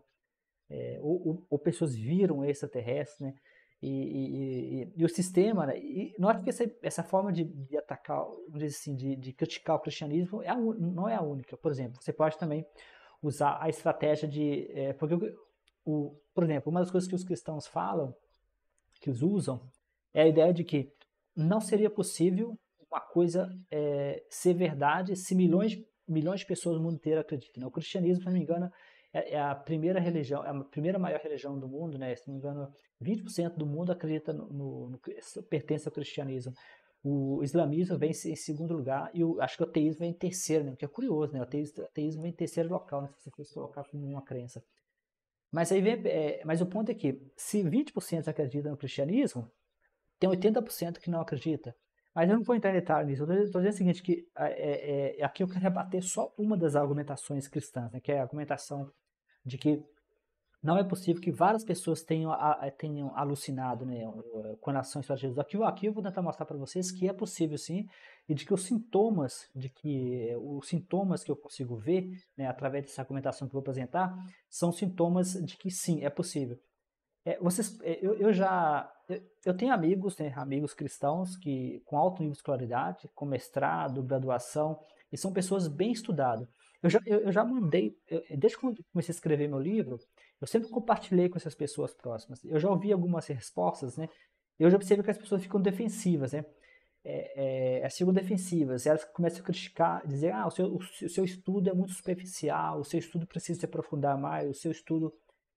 é, ou, ou, ou, pessoas viram extraterrestres, né? E, e, e, e o sistema, né? E nota que essa, essa forma de, de atacar, assim, de, de, criticar o cristianismo é a, não é a única. Por exemplo, você pode também usar a estratégia de. É, porque, o, por exemplo, uma das coisas que os cristãos falam, que os usam, é a ideia de que não seria possível uma coisa é, ser verdade se milhões, milhões de pessoas no mundo inteiro acreditam. Né? O cristianismo, se não me engano, é, é a primeira religião, é a primeira maior religião do mundo, né? Se não me engano, 20% do mundo acredita no, no, no, pertence ao cristianismo. O islamismo vem em segundo lugar e o, acho que o ateísmo vem em terceiro, né? O que é curioso, né? O ateísmo, ateísmo vem em terceiro local, né? Se você fosse colocar como assim uma crença. Mas aí vem, é, mas o ponto é que se 20% acredita no cristianismo, tem 80% que não acredita. Mas eu não vou entrar em detalhe nisso. Eu estou dizendo o seguinte, que é, é, é, aqui eu quero rebater só uma das argumentações cristãs, né, que é a argumentação de que não é possível que várias pessoas tenham, a, tenham alucinado né, com relação à estratégia do arquivo. Aqui eu vou tentar mostrar para vocês que é possível sim, e de que os sintomas, de que eh, os sintomas que eu consigo ver, né, através dessa argumentação que eu vou apresentar, são sintomas de que sim, é possível. É, vocês, é, eu, eu já eu, eu, tenho amigos, né, amigos cristãos que com alto nível de escolaridade, com mestrado, graduação, e são pessoas bem estudadas. Eu já, eu, eu já mandei, eu, eh, desde que eu comecei a escrever meu livro, eu sempre compartilhei com essas pessoas próximas. Eu já ouvi algumas respostas, né? Eu já percebo que as pessoas ficam defensivas, né? É, é, elas ficam defensivas, elas começam a criticar, dizer, ah, o seu, o seu estudo é muito superficial, o seu estudo precisa se aprofundar mais, o seu estudo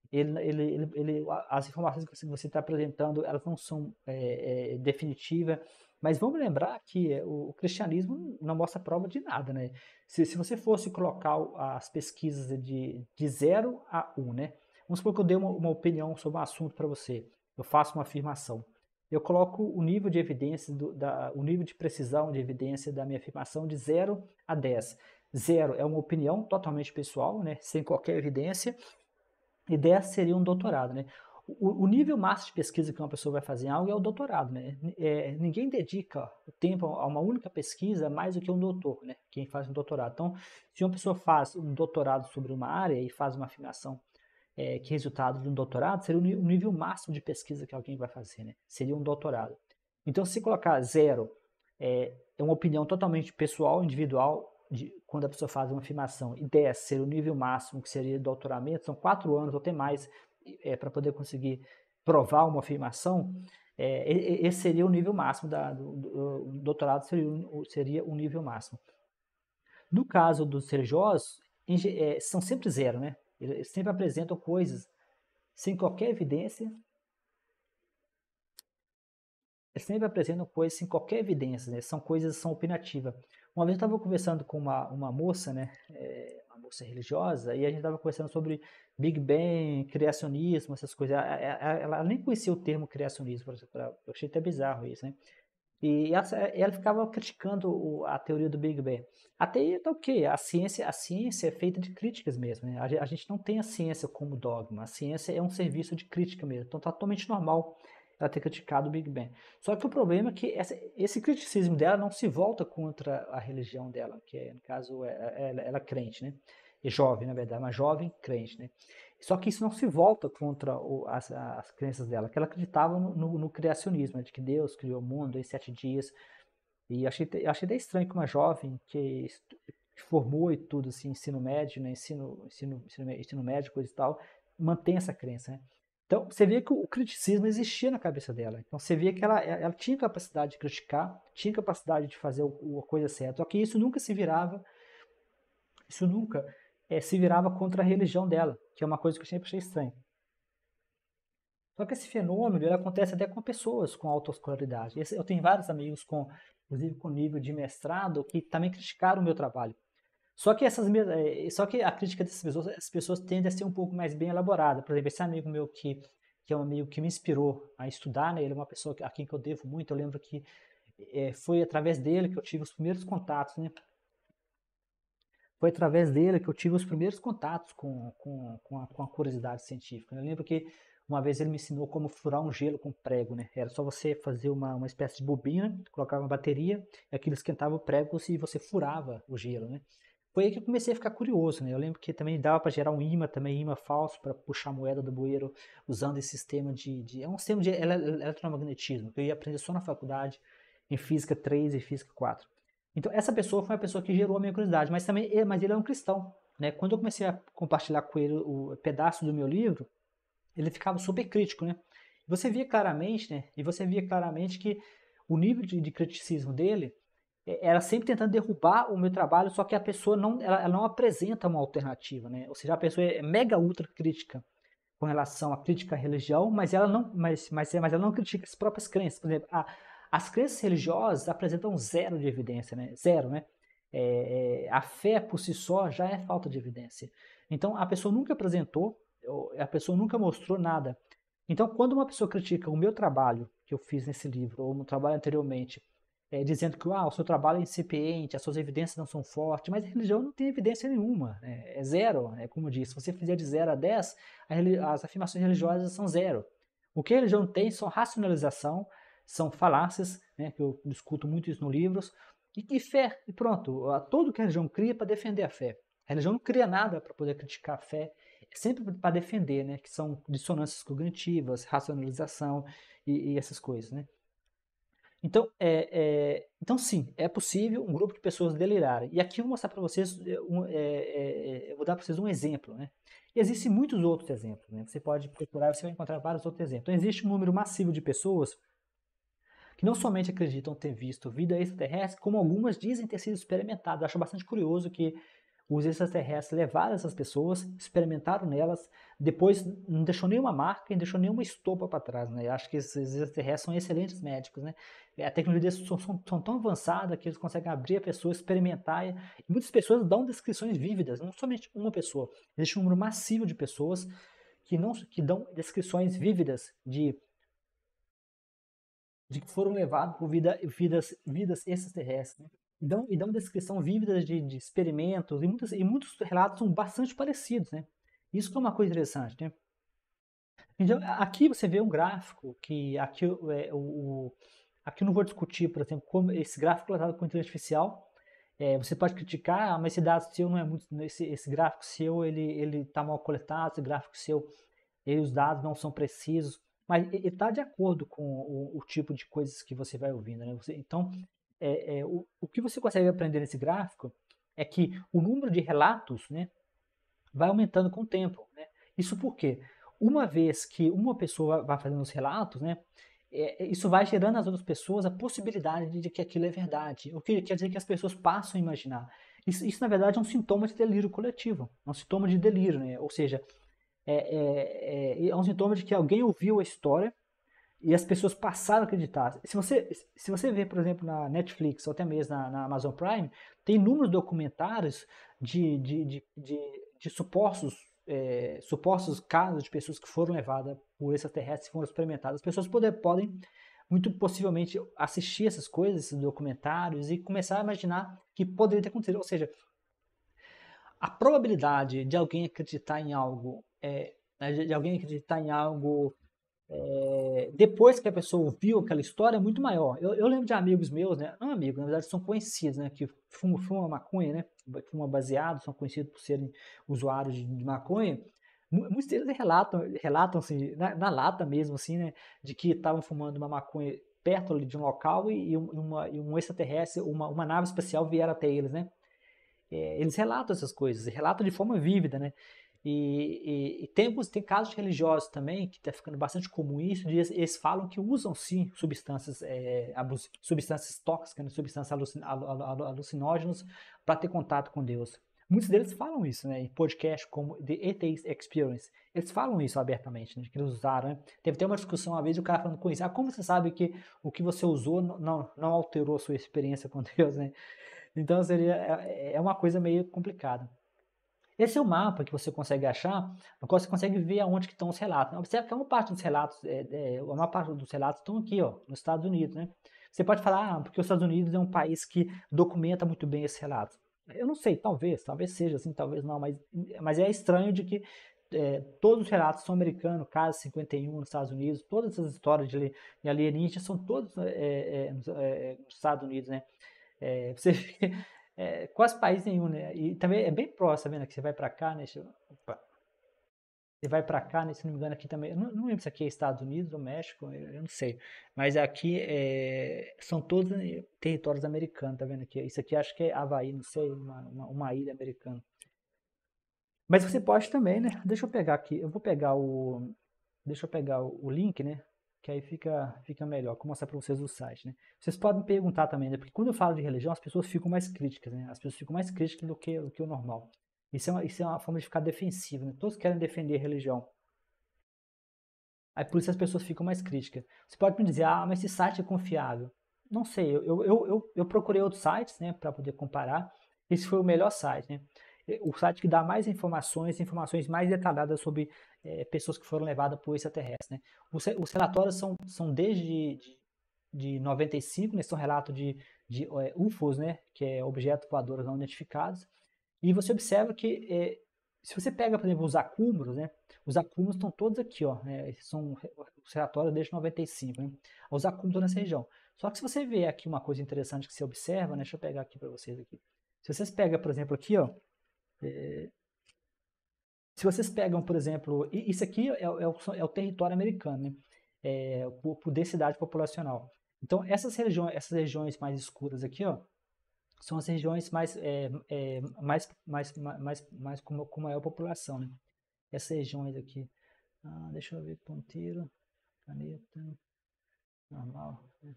ele, ele, ele, ele, as informações que você está apresentando elas não são é, é, definitivas mas vamos lembrar que eh, o cristianismo não mostra prova de nada, né? Se, se você fosse colocar as pesquisas de, de 0 a 1, um, né? Vamos supor que eu dei uma, uma opinião sobre um assunto para você. Eu faço uma afirmação. Eu coloco o nível de evidência, do, da, o nível de precisão de evidência da minha afirmação de 0 a 10. 0 é uma opinião totalmente pessoal, né? sem qualquer evidência, e 10 seria um doutorado. Né? O, o, nível máximo de pesquisa que uma pessoa vai fazer em algo é o doutorado, né? É, ninguém dedica tempo a uma única pesquisa mais do que um doutor, né? Quem faz um doutorado. Então, se uma pessoa faz um doutorado sobre uma área e faz uma afirmação é, que é resultado de um doutorado, seria o nível máximo de pesquisa que alguém vai fazer, né? Seria um doutorado. Então, se colocar zero, é, é uma opinião totalmente pessoal, individual, de, quando a pessoa faz uma afirmação, e 10 ser o nível máximo, que seria doutoramento, são quatro anos ou até mais é, para poder conseguir provar uma afirmação, é, esse seria o nível máximo da, do, do, doutorado seria, seria o nível máximo. No caso dos religiosos, é, são sempre zero, né? Eles sempre apresentam coisas sem qualquer evidência. Eles sempre apresentam coisas sem qualquer evidência, né? São coisas são opinativas. Uma vez eu estava conversando com uma, uma moça, né? É, bolsa religiosa, e a gente estava conversando sobre Big Bang, criacionismo, essas coisas. Ela, ela nem conhecia o termo criacionismo, eu achei até bizarro isso, né? E ela, ela ficava criticando o, a teoria do Big Bang. Até então, tá o ok. A ciência, a ciência é feita de críticas mesmo. Né? A, a, gente não tem a ciência como dogma. A ciência é um serviço de crítica mesmo. Então, tá totalmente normal ela tá ter criticado o Big Bang. Só que o problema é que essa, esse criticismo dela não se volta contra a religião dela, que é, no caso é, é, ela, ela é crente, né? É jovem, na verdade, uma jovem crente, né? Só que isso não se volta contra o, as, as crenças dela, que ela acreditava no, no, no criacionismo, né? de que Deus criou o mundo em sete dias. E achei, achei até estranho que uma jovem que formou e tudo, assim, ensino médio, né? ensino, ensino, ensino, ensino médio, coisa e tal, mantém essa crença, né? Então, você via que o criticismo existia na cabeça dela. Então, você via que ela, ela tinha capacidade de criticar, tinha capacidade de fazer a coisa certa. Só que isso nunca se virava, isso nunca é, se virava contra a religião dela, que é uma coisa que eu sempre achei estranha. Só que esse fenômeno ele acontece até com pessoas com escolaridade. Eu tenho vários amigos, com, inclusive com nível de mestrado, que também criticaram o meu trabalho. Só que, essas, eh, só que a crítica dessas pessoas, as pessoas tende a ser um pouco mais bem elaborada. Por exemplo, esse amigo meu que, que é um amigo que me inspirou a estudar, né? ele é uma pessoa a quem eu devo muito. Eu lembro que é, foi através dele que eu tive os primeiros contatos, né? Foi através dele que eu tive os primeiros contatos com, com, com, a, com a curiosidade científica. Eu lembro que uma vez ele me ensinou como furar um gelo com prego, né? Era só você fazer uma, uma espécie de bobina, colocar uma bateria, e aquilo esquentava o prego e você furava o gelo, né? foi aí que eu comecei a ficar curioso, né? Eu lembro que também dava para gerar um imã, também imã falso para puxar a moeda do bueiro usando esse sistema de, de é um sistema de eletromagnetismo que eu ia aprender só na faculdade em física 3 e física 4. Então essa pessoa foi uma pessoa que gerou a minha curiosidade, mas também é, mas ele é um cristão, né? Quando eu comecei a compartilhar com ele o pedaço do meu livro, ele ficava super crítico, né? Você via claramente, né? E você via claramente que o nível de, de criticismo dele é, era sempre tentando derrubar o meu trabalho, só que a pessoa não, ela, ela não apresenta uma alternativa, né? Ou seja, a pessoa é mega ultra crítica com relação à crítica à religião, mas ela não, mas, mas, mas ela não critica as próprias crenças. Por exemplo, a, as crenças religiosas apresentam zero de evidência, né? Zero, né? É, é, a fé por si só já é falta de evidência. Então a pessoa nunca apresentou, a pessoa nunca mostrou nada. Então quando uma pessoa critica o meu trabalho que eu fiz nesse livro ou no trabalho anteriormente é, dizendo que ah, o seu trabalho é incipiente, as suas evidências não são fortes, mas a religião não tem evidência nenhuma, né? é zero, é como eu disse. Se você fizer de 0 a 10, as afirmações religiosas são zero. O que a religião tem são racionalização, são falácias, né, que eu discuto muito isso nos livros, e, e fé, e pronto. Tudo que a religião cria é para defender a fé. A religião não cria nada para poder criticar a fé, é sempre para defender, né, que são dissonâncias cognitivas, racionalização e, e essas coisas, né. Então, é, é, então sim, é possível um grupo de pessoas delirarem. E aqui eu vou mostrar para vocês, é, um, é, é, é vou dar para vocês um exemplo, né? E existem muitos outros exemplos, né? Você pode procurar, você vai encontrar vários outros exemplos. Então, existe um número massivo de pessoas que não somente acreditam ter visto vida extraterrestre, como algumas dizem ter sido experimentadas. Acho bastante curioso que os extraterrestres levaram essas pessoas, experimentaram nelas, depois não deixou nenhuma marca, não deixou nenhuma estopa para trás, né? acho que esses extraterrestres são excelentes médicos, né? A tecnologia deles são, são, são tão avançada que eles conseguem abrir a pessoa, experimentar. E muitas pessoas dão descrições vívidas, não somente uma pessoa. Existe um número massivo de pessoas que, não, que dão descrições vívidas de de que foram levados por vida, vidas, vidas extraterrestres. Né? E dão, e dão descrição vívida de, de experimentos, e, muitos e muitos relatos são bastante parecidos, né? Isso que é uma coisa interessante, né? Então, aqui você vê um gráfico que aqui, é, o, aqui eu não vou discutir, por exemplo, como esse gráfico coletado é com inteligência artificial. É, você pode criticar, ah, mas esse dado seu não é muito. Esse, esse gráfico seu ele ele está mal coletado, esse gráfico seu e os dados não são precisos, mas ele está de acordo com o, o, tipo de coisas que você vai ouvindo, né? Você, então é, é, o, o que você consegue aprender nesse gráfico é que o número de relatos né, vai aumentando com o tempo. Né? Isso porque, uma vez que uma pessoa vai fazendo os relatos, né, é, é, isso vai gerando às outras pessoas a possibilidade de que aquilo é verdade. O que quer dizer que as pessoas passam a imaginar. Isso, isso na verdade, é um sintoma de delírio coletivo. É um sintoma de delírio, né? Ou seja, é, é, é, é um sintoma de que alguém ouviu a história e as pessoas passaram a acreditar. Se você, se você vê, por exemplo, na Netflix ou até mesmo na, na Amazon Prime, tem inúmeros documentários de, de, de, de, de supostos, é, supostos casos de pessoas que foram levadas por extraterrestres e foram experimentadas. As pessoas poder, podem, muito possivelmente, assistir essas coisas, esses documentários e começar a imaginar que poderia ter acontecido. Ou seja, a probabilidade de alguém acreditar em algo, é, de alguém acreditar em algo é, depois que a pessoa ouviu aquela história, é muito maior. Eu, eu lembro de amigos meus, né? Não amigos, na verdade são conhecidos, né? Que fumam, fuma maconha, né? Fumam baseado, são conhecidos por serem usuários de, de maconha. Muitos deles relatam, relatam assim, na, na, lata mesmo, assim, né? De que estavam fumando uma maconha perto de um local e, e, uma, e um extraterrestre, uma, uma nave espacial vieram até eles, né? É, eles relatam essas coisas, relatam de forma vívida, né? E, e, e tem, tem casos religiosos também, que está ficando bastante comum isso, de, eles falam que usam sim substâncias, é, abus, substâncias tóxicas, né, substâncias alucin, alucinógenas para ter contato com Deus. Muitos deles falam isso, né? Em podcast como The Atheist Experience. Eles falam isso abertamente, né? Que eles usaram, né? Teve até uma discussão uma vez, o cara falando com isso. Ah, como você sabe que o que você usou não, não alterou a sua experiência com Deus, né? Então, seria, é, é uma coisa meio complicada. Esse é o mapa que você consegue achar, no qual você consegue ver aonde que estão os relatos. Né? Observe que é uma parte dos relatos, é, é, uma parte dos relatos estão aqui, ó, nos Estados Unidos, né? Você pode falar, ah, porque os Estados Unidos é um país que documenta muito bem esses relatos. Eu não sei, talvez, talvez seja assim, talvez não, mas, mas é estranho de que é, todos os relatos são americanos, caso 51 nos Estados Unidos, todas essas histórias de, alienígenas são todos é, é, é, nos Estados Unidos, né? É, você É, quase país nenhum, né? E também é bem próximo, tá vendo? Que você vai para cá, né? Opa. Você vai para cá, né? Se não me engano, aqui também. Eu não, não lembro se aqui é Estados Unidos ou México, eu, eu não sei. Mas aqui é, são todos né, territórios americanos, tá vendo aqui? Isso aqui acho que é Havaí, não sei, uma, uma, uma ilha americana. Mas você pode também, né? Deixa eu pegar aqui. Eu vou pegar o. Deixa eu pegar o, o link, né? que aí fica, fica melhor. Vou mostrar para vocês o site, né? Vocês podem perguntar também, né? Porque quando eu falo de religião, as pessoas ficam mais críticas, né? As pessoas ficam mais críticas do que, do que o normal. Isso é, uma, isso é uma forma de ficar defensivo, né? Todos querem defender a religião. Aí por isso as pessoas ficam mais críticas. Você pode me dizer, ah, mas esse site é confiável. Não sei, eu, eu, eu, eu procurei outros sites, né? Para poder comparar. Esse foi o melhor site, né? É, o site que dá mais informações, informações mais detalhadas sobre é, pessoas que foram levadas por extraterrestres. Né? Os, relatórios são, são desde de, de 95, né? são relatos de, de é, UFOs, né? que é objetos voadores não identificados, e você observa que é, se você pega, por exemplo, os acúmulos, né? Os acúmulos estão todos aqui, ó. Né? São os relatórios desde 95, né? Os acúmulos nessa região. Só que se você vê aqui uma coisa interessante que você observa, né? Deixa eu pegar aqui para vocês aqui. Se vocês pegam, por exemplo, aqui, ó, é, se vocês pegam, por exemplo, isso aqui é, é, o, é o, território americano, né? é, por densidade populacional. Então, essas regiões, essas regiões mais escuras aqui, ó, são as regiões mais, é, é, mais, mais, mais, mais com, com maior população, né? Essas regiões aqui. Ah, deixa eu ver, ponteiro, caneta, normal. Né?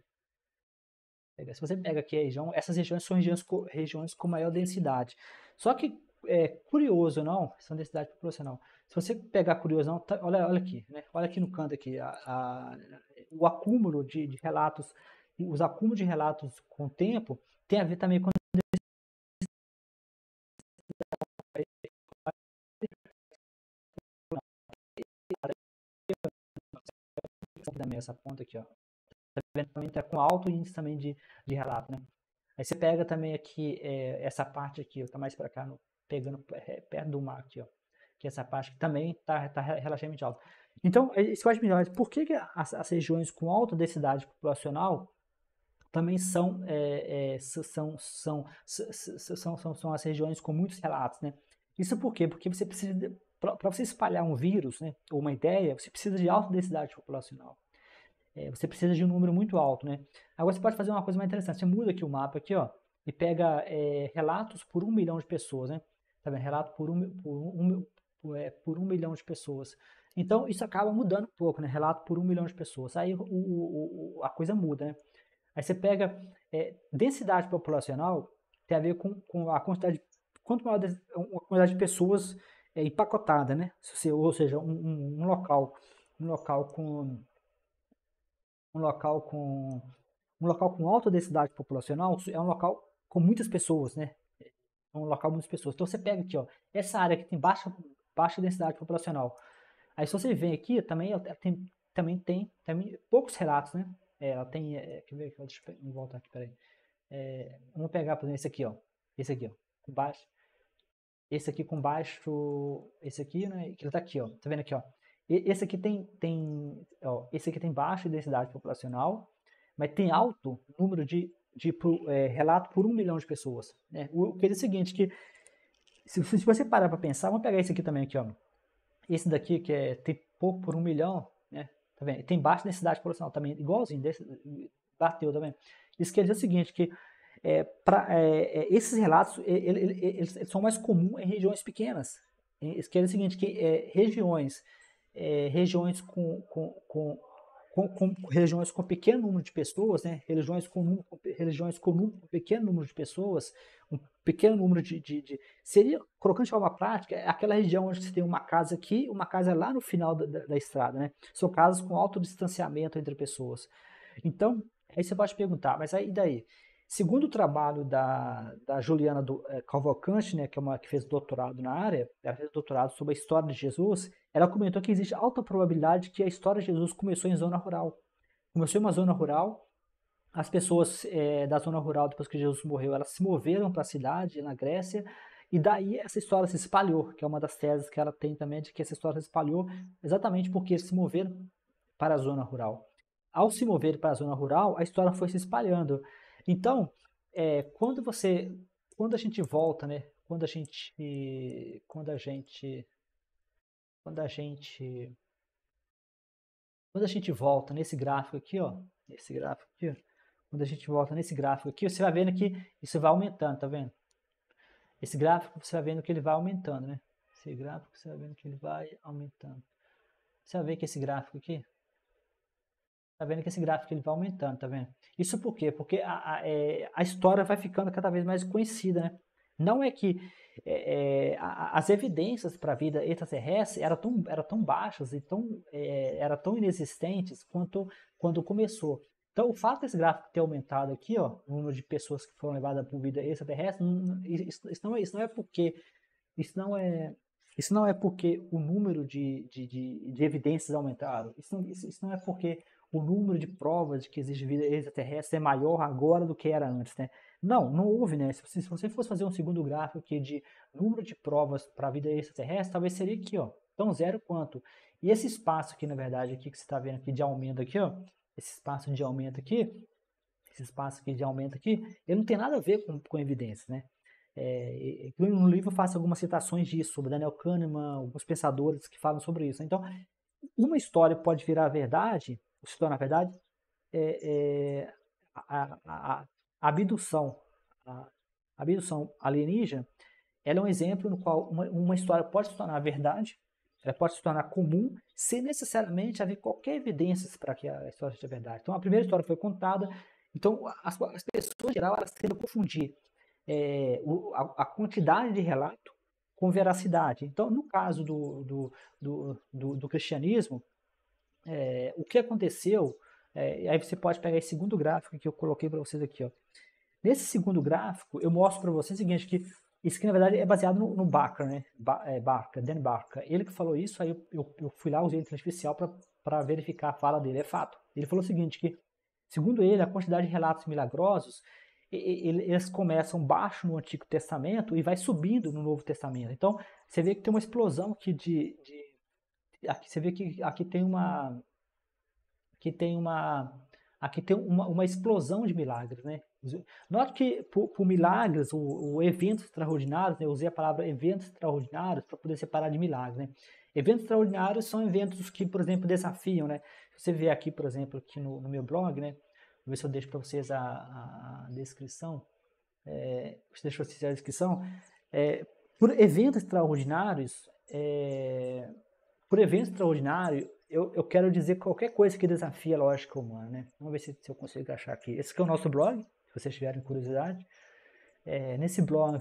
Se você pega aqui a região, essas regiões são regiões com, regiões com maior densidade. Só que é, curioso ou não, são densidade proporcional. Se você pegar curioso não, tá, olha, olha aqui, né? olha aqui no canto aqui, a, a, o acúmulo de, de, relatos, os acúmulos de relatos com o tempo tem a ver também com essa ponta aqui, ó. Tá vendo também tá com alto índice também de, de relato, né? Aí você pega também aqui é, essa parte aqui, tá mais para cá no, pegando é, perto do mar aqui, ó, que é essa parte que também está tá, tá relativamente alta. Então, isso faz melhor. Por que, que as, as, regiões com alta densidade populacional também são, é, é, são, são, são, são, são, as regiões com muitos relatos, né? Isso por quê? Porque você precisa, para você espalhar um vírus, né, ou uma ideia, você precisa de alta densidade populacional. É, você precisa de um número muito alto, né? Agora você pode fazer uma coisa mais interessante. Você muda aqui o mapa aqui, ó, e pega é, relatos por um milhão de pessoas, né? Tá Relato por um, por, um, por, é, por um milhão de pessoas. Então, isso acaba mudando um pouco, né? Relato por um milhão de pessoas. Aí o, o, o, a coisa muda, né? Aí você pega é, densidade populacional, tem a ver com, com a quantidade, de, quanto maior a quantidade de pessoas é, empacotada, né? Ou seja, um, um, um local, um local com um local com um local com alta densidade populacional é um local com muitas pessoas, né? É um local muitas pessoas. Então você pega aqui, ó, essa área que tem baixa, baixa densidade populacional. Aí se você vem aqui, também tem, também tem também, poucos relatos, né? É, ela tem, é, deixa eu ver, deixa eu voltar aqui, peraí. É, vamos pegar, por exemplo, esse aqui, ó, esse aqui, ó, com baixo, esse aqui com baixo, esse aqui, né, que ele tá aqui, ó, tá vendo aqui, ó. E, esse aqui tem, tem, ó, esse aqui tem baixa densidade populacional, mas tem alto número de de é, relato por um milhão de pessoas. Né? O que é o seguinte, que se, se você parar para pensar, vamos pegar esse aqui também aqui, ó. Esse daqui que é tem pouco por um milhão, né? Tá vendo? Tem baixa densidade populacional também, igualzinho, desse, bateu também. Tá isso quer dizer o seguinte, que é, pra, é, é esses relatos ele, ele, eles são mais comuns em regiões pequenas. Isso quer dizer o seguinte, que é, regiões, é, regiões com, com, com com, com, regiões com pequeno número de pessoas, né? religiões, com, religiões com um pequeno número de pessoas, um pequeno número de. de, de... Seria, colocando de forma prática, é aquela região onde você tem uma casa aqui, uma casa lá no final da, da, da estrada. Né? São casas com alto distanciamento entre pessoas. Então, aí você pode perguntar, mas aí daí? Segundo o trabalho da, da Juliana do, é, Cavalcante, né, que é uma que fez doutorado na área, ela fez doutorado sobre a história de Jesus, ela comentou que existe alta probabilidade que a história de Jesus começou em zona rural. Começou em uma zona rural, as pessoas é, da zona rural, depois que Jesus morreu, elas se moveram para a cidade, na Grécia, e daí essa história se espalhou, que é uma das teses que ela tem também, de que essa história se espalhou exatamente porque eles se moveram para a zona rural. Ao se mover para a zona rural, a história foi se espalhando. Então, é, quando você, quando a gente volta, né? Quando a gente, quando a gente, quando a gente, quando a gente volta nesse gráfico aqui, ó, nesse gráfico aqui, quando a gente volta nesse gráfico aqui, você vai vendo que isso vai aumentando, tá vendo? Esse gráfico você vai vendo que ele vai aumentando, né? Esse gráfico você vai vendo que ele vai aumentando. Você vai ver que esse gráfico aqui, Tá vendo que esse gráfico ele vai aumentando, tá vendo? Isso por quê? Porque a, a, é, a história vai ficando cada vez mais conhecida, né? Não é que é, é, as evidências para a vida extraterrestre eram tão, eram tão baixas e tão, é, tão inexistentes quanto quando começou. Então, o fato desse gráfico ter aumentado aqui, ó, o número de pessoas que foram levadas por vida extraterrestre, não, isso, isso, não é, isso não é porque isso não é isso não é porque o número de, de, de, de evidências aumentaram. Isso, isso, isso não é porque o número de provas de que existe vida extraterrestre é maior agora do que era antes, né? Não, não houve, né? Se, se você fosse fazer um segundo gráfico aqui de número de provas para vida extraterrestre, talvez seria aqui, ó. Então, zero quanto? E esse espaço aqui, na verdade, aqui que você está vendo aqui de aumento aqui, ó, esse espaço de aumento aqui, esse espaço aqui de aumento aqui, ele não tem nada a ver com, com evidências, né? É, no livro eu faço algumas citações disso, sobre Daniel Kahneman, alguns pensadores que falam sobre isso. Então, uma história pode virar verdade se tornar verdade, é, é a, a, a, abdução, a abdução alienígena, ela é um exemplo no qual uma, uma história pode se tornar verdade, ela pode se tornar comum, sem necessariamente haver qualquer evidência para que a história seja verdade. Então, a primeira história foi contada, então as, as pessoas, em geral, elas tendem a confundir é, o, a, a, quantidade de relato com veracidade. Então, no caso do, do, do, do, do cristianismo, é, o que aconteceu, é, aí você pode pegar esse segundo gráfico que eu coloquei para vocês aqui. Ó. Nesse segundo gráfico, eu mostro para vocês o seguinte, que isso aqui, na verdade, é baseado no, no Barker, né? Ba, é, Barker, Dan Barker. Ele que falou isso, aí eu, eu, eu fui lá, usei a inteligência artificial para verificar a fala dele, é fato. Ele falou o seguinte, que, segundo ele, a quantidade de relatos milagrosos, eles começam baixo no Antigo Testamento e vai subindo no Novo Testamento. Então, você vê que tem uma explosão aqui de, de aqui você vê que aqui tem uma que tem uma aqui tem uma, uma explosão de milagres, né? Note que por, por milagres, o, o eventos extraordinários, né? eu usei a palavra eventos extraordinários para poder separar de milagres, né? Eventos extraordinários são eventos que, por exemplo, desafiam, né? Você vê aqui, por exemplo, aqui no, no meu blog, né? Vou ver se eu deixo para vocês a, a, descrição. É, deixa assistir a descrição. É, por eventos extraordinários, é, por evento extraordinário, eu, eu quero dizer qualquer coisa que desafie a lógica humana, né? Vamos ver se, se eu consigo achar aqui. Esse aqui é o nosso blog, se vocês tiverem curiosidade. É, nesse blog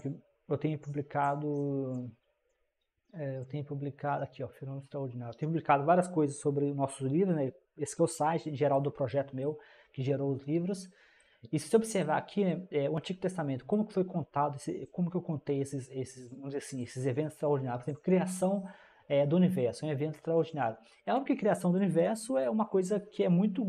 eu tenho publicado é, eu tenho publicado aqui, ó, Fenômeno Extraordinário. Eu tenho publicado várias coisas sobre nossos livros, né? Esse que é o site geral do projeto meu, que gerou os livros. E se você observar aqui, né, é, o Antigo Testamento, como que foi contado, esse, como que eu contei esses, esses, vamos dizer assim, esses eventos extraordinários, por exemplo, criação é, do universo, é um evento extraordinário. É óbvio que a criação do universo é uma coisa que é muito,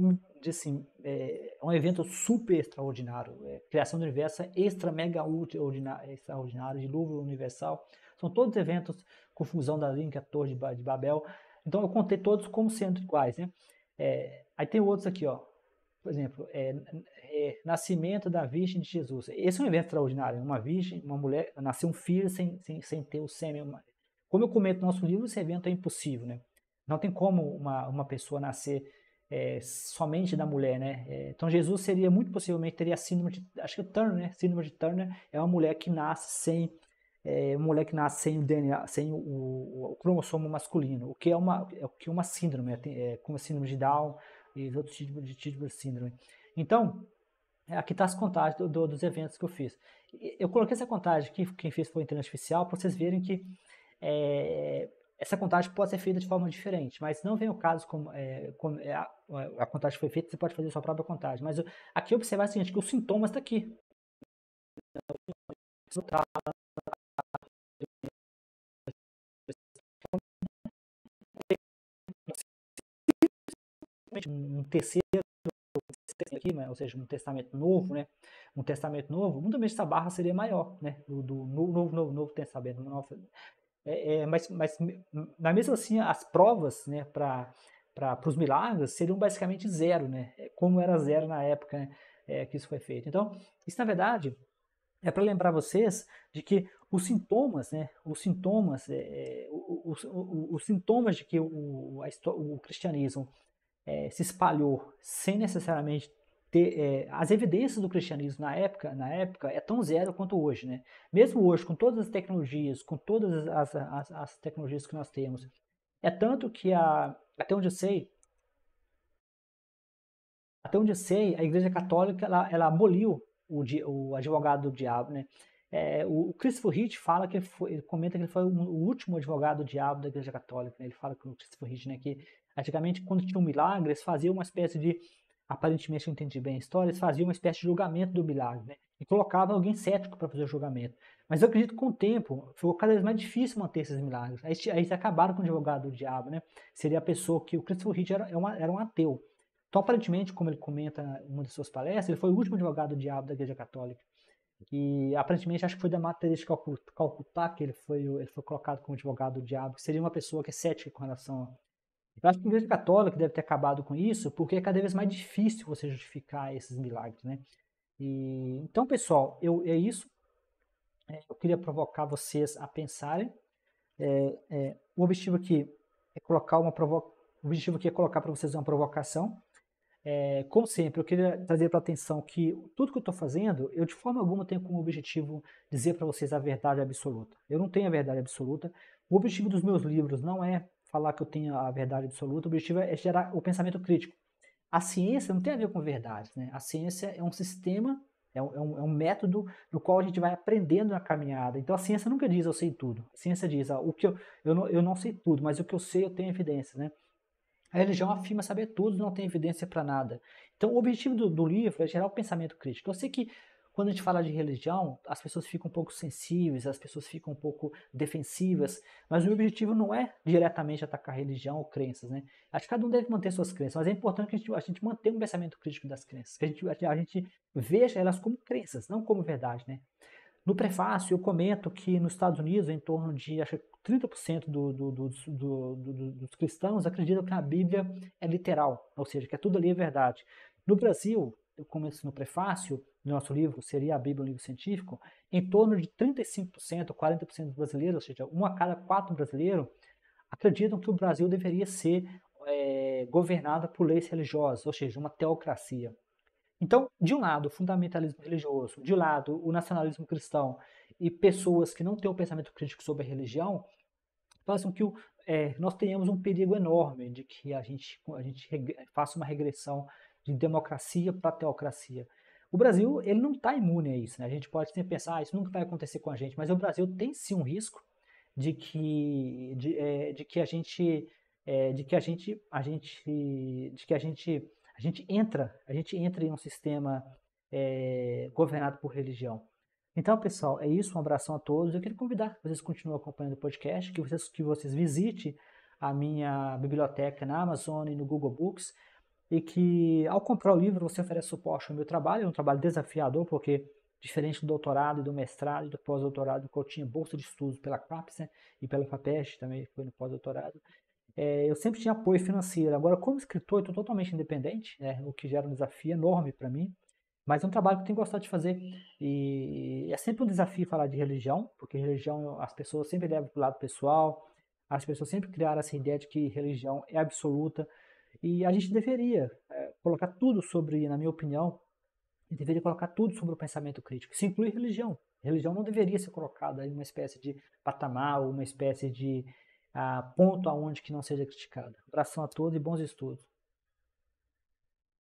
assim, é, é um evento super extraordinário. É, criação do universo é extra, mega extraordinário, de extraordinário, universal. São todos eventos, confusão da Link, a Torre de Babel. Então eu contei todos como sendo iguais, né? É, aí tem outros aqui, ó. Por exemplo, é, é, nascimento da Virgem de Jesus. Esse é um evento extraordinário. Né? Uma virgem, uma mulher, nasceu um filho sem, sem, sem ter o sêmen como eu comento no nosso livro, esse evento é impossível, né? Não tem como uma, uma pessoa nascer é, somente da mulher, né? É, então Jesus seria muito possivelmente teria a síndrome de, acho que é Turner, né? Síndrome de Turner é uma mulher que nasce sem é uma mulher que nasce sem o DNA, sem o, o, o cromossomo masculino, o que é uma é o que é uma síndrome, é, é, como a síndrome de Down e outros tipos de Tidbur síndrome. Então, é, aqui está as contagens do, do, dos eventos que eu fiz. Eu coloquei essa contagem aqui, quem fez foi inteligência artificial, para vocês verem que é, essa contagem pode ser feita de forma diferente, mas não vem o caso como, é, como é, a, a, contagem foi feita, você pode fazer a sua própria contagem. Mas aqui observar o seguinte, assim, que os sintomas estão tá aqui. Um terceiro aqui, né, ou seja, um testamento novo, né? Um testamento novo, muitas vezes essa barra seria maior, né? Do, do novo, novo, novo testamento, novo, é, é, mas, mas, mas mesmo assim, as provas né, para os milagres seriam basicamente zero, né? É, como era uhum. zero na época né, é, que isso foi feito. Então, isso na verdade é para lembrar vocês de que os sintomas, né, os sintomas, é, é, os, os, sintomas de que o, o cristianismo se espalhou sem necessariamente ter, é, as evidências do cristianismo na época, na época é tão zero quanto hoje, né? Mesmo hoje, com todas as tecnologias, com todas as, as, as tecnologias que nós temos, é tanto que a, até onde eu sei, até onde eu sei, a Igreja Católica ela, ela aboliu o, o advogado do diabo, né? É, o, Christopher Hitch fala que ele, foi, ele comenta que ele foi o, o, último advogado do diabo da Igreja Católica. Né? Ele fala que o Christopher Hitch, né, que antigamente quando tinha um milagre, eles faziam uma espécie de aparentemente eu entendi bem a história, eles uhum. faziam uma espécie de julgamento do milagre, né? E colocavam alguém cético para fazer o julgamento. Mas eu acredito que com o tempo ficou cada vez mais difícil manter esses milagres. Aí, eles acabaram com o advogado do diabo, né? Seria a pessoa que o Christopher Hitch era, é era um ateu. Então, aparentemente, como ele comenta em uma de suas palestras, ele foi o último advogado do diabo da Igreja Católica. E aparentemente acho que foi da matéria de Calcutá que ele foi, ele foi colocado como advogado do diabo, que seria uma pessoa que é cética com relação eu acho que a Igreja Católica deve ter acabado com isso, porque é cada vez mais difícil você justificar esses milagres, né? E, então, pessoal, eu, é isso. É, eu queria provocar vocês a pensarem. É, é, o objetivo aqui é colocar uma provocação. O objetivo aqui é colocar para vocês uma provocação. É, como sempre, eu queria trazer para atenção que tudo que eu estou fazendo, eu de forma alguma tenho como objetivo dizer para vocês a verdade absoluta. Eu não tenho a verdade absoluta. O objetivo dos meus livros não é falar que eu tenho a verdade absoluta, o objetivo é gerar o pensamento crítico. A ciência não tem a ver com verdades, né? A ciência é um sistema, é um, é um, é método no qual a gente vai aprendendo na caminhada. Então a ciência nunca diz eu sei tudo. A ciência diz ah, o que eu, eu, não, eu não sei tudo, mas o que eu sei eu tenho evidência, né? A religião afirma saber tudo, não tem evidência para nada. Então o objetivo do, do livro é gerar o pensamento crítico. Eu sei que quando a gente fala de religião, as pessoas ficam um pouco sensíveis, as pessoas ficam um pouco defensivas, mas o meu objetivo não é diretamente atacar religião ou crenças, né? Acho que cada um deve manter suas crenças, mas é importante que a gente, a gente mantenha um pensamento crítico das crenças, que a gente, a gente veja elas como crenças, não como verdade, né? No prefácio, eu comento que nos Estados Unidos, em torno de acho, 30% do, do, do, dos cristãos acreditam que a Bíblia é literal, ou seja, que é tudo ali é verdade. No Brasil, como no prefácio do nosso livro, Seria a Bíblia um livro científico, em torno de 35%, 40% dos brasileiros, ou seja, um a cada quatro brasileiros, acreditam que o Brasil deveria ser é, governado por leis religiosas, ou seja, uma teocracia. Então, de um lado, o fundamentalismo religioso, de um lado, o nacionalismo cristão e pessoas que não têm um pensamento crítico sobre a religião, façam que o, é, nós tenhamos um perigo enorme de que a gente, a gente faça uma regressão de democracia para teocracia. O Brasil ele não está imune a isso. Né? A gente pode sempre pensar, ah, isso nunca vai acontecer com a gente, mas o Brasil tem sim um risco de que, de, é, de que a gente é, de que a gente a gente de que a gente a gente entra a gente entra em um sistema é, governado por religião. Então, pessoal, é isso. Um abração a todos. Eu queria convidar que vocês continuem acompanhando o podcast, que vocês que vocês visitem a minha biblioteca na Amazon e no Google Books e que ao comprar o livro você oferece suporte ao meu trabalho, é um trabalho desafiador, porque diferente do doutorado, do mestrado e do pós-doutorado, que eu tinha bolsa de estudos pela CAPES né, e pela FAPEST, também foi no pós-doutorado, é, eu sempre tinha apoio financeiro. Agora, como escritor, eu estou totalmente independente, né, o que gera um desafio enorme para mim, mas é um trabalho que eu tenho gostado de fazer. E é sempre um desafio falar de religião, porque religião as pessoas sempre levam para o lado pessoal, as pessoas sempre criaram essa ideia de que religião é absoluta, e a gente deveria é, colocar tudo sobre, na minha opinião, deveria colocar tudo sobre o pensamento crítico. Isso inclui religião. A religião não deveria ser colocada em uma espécie de patamar uma espécie de ah, ponto aonde que não seja criticada. Abração a todos e bons estudos.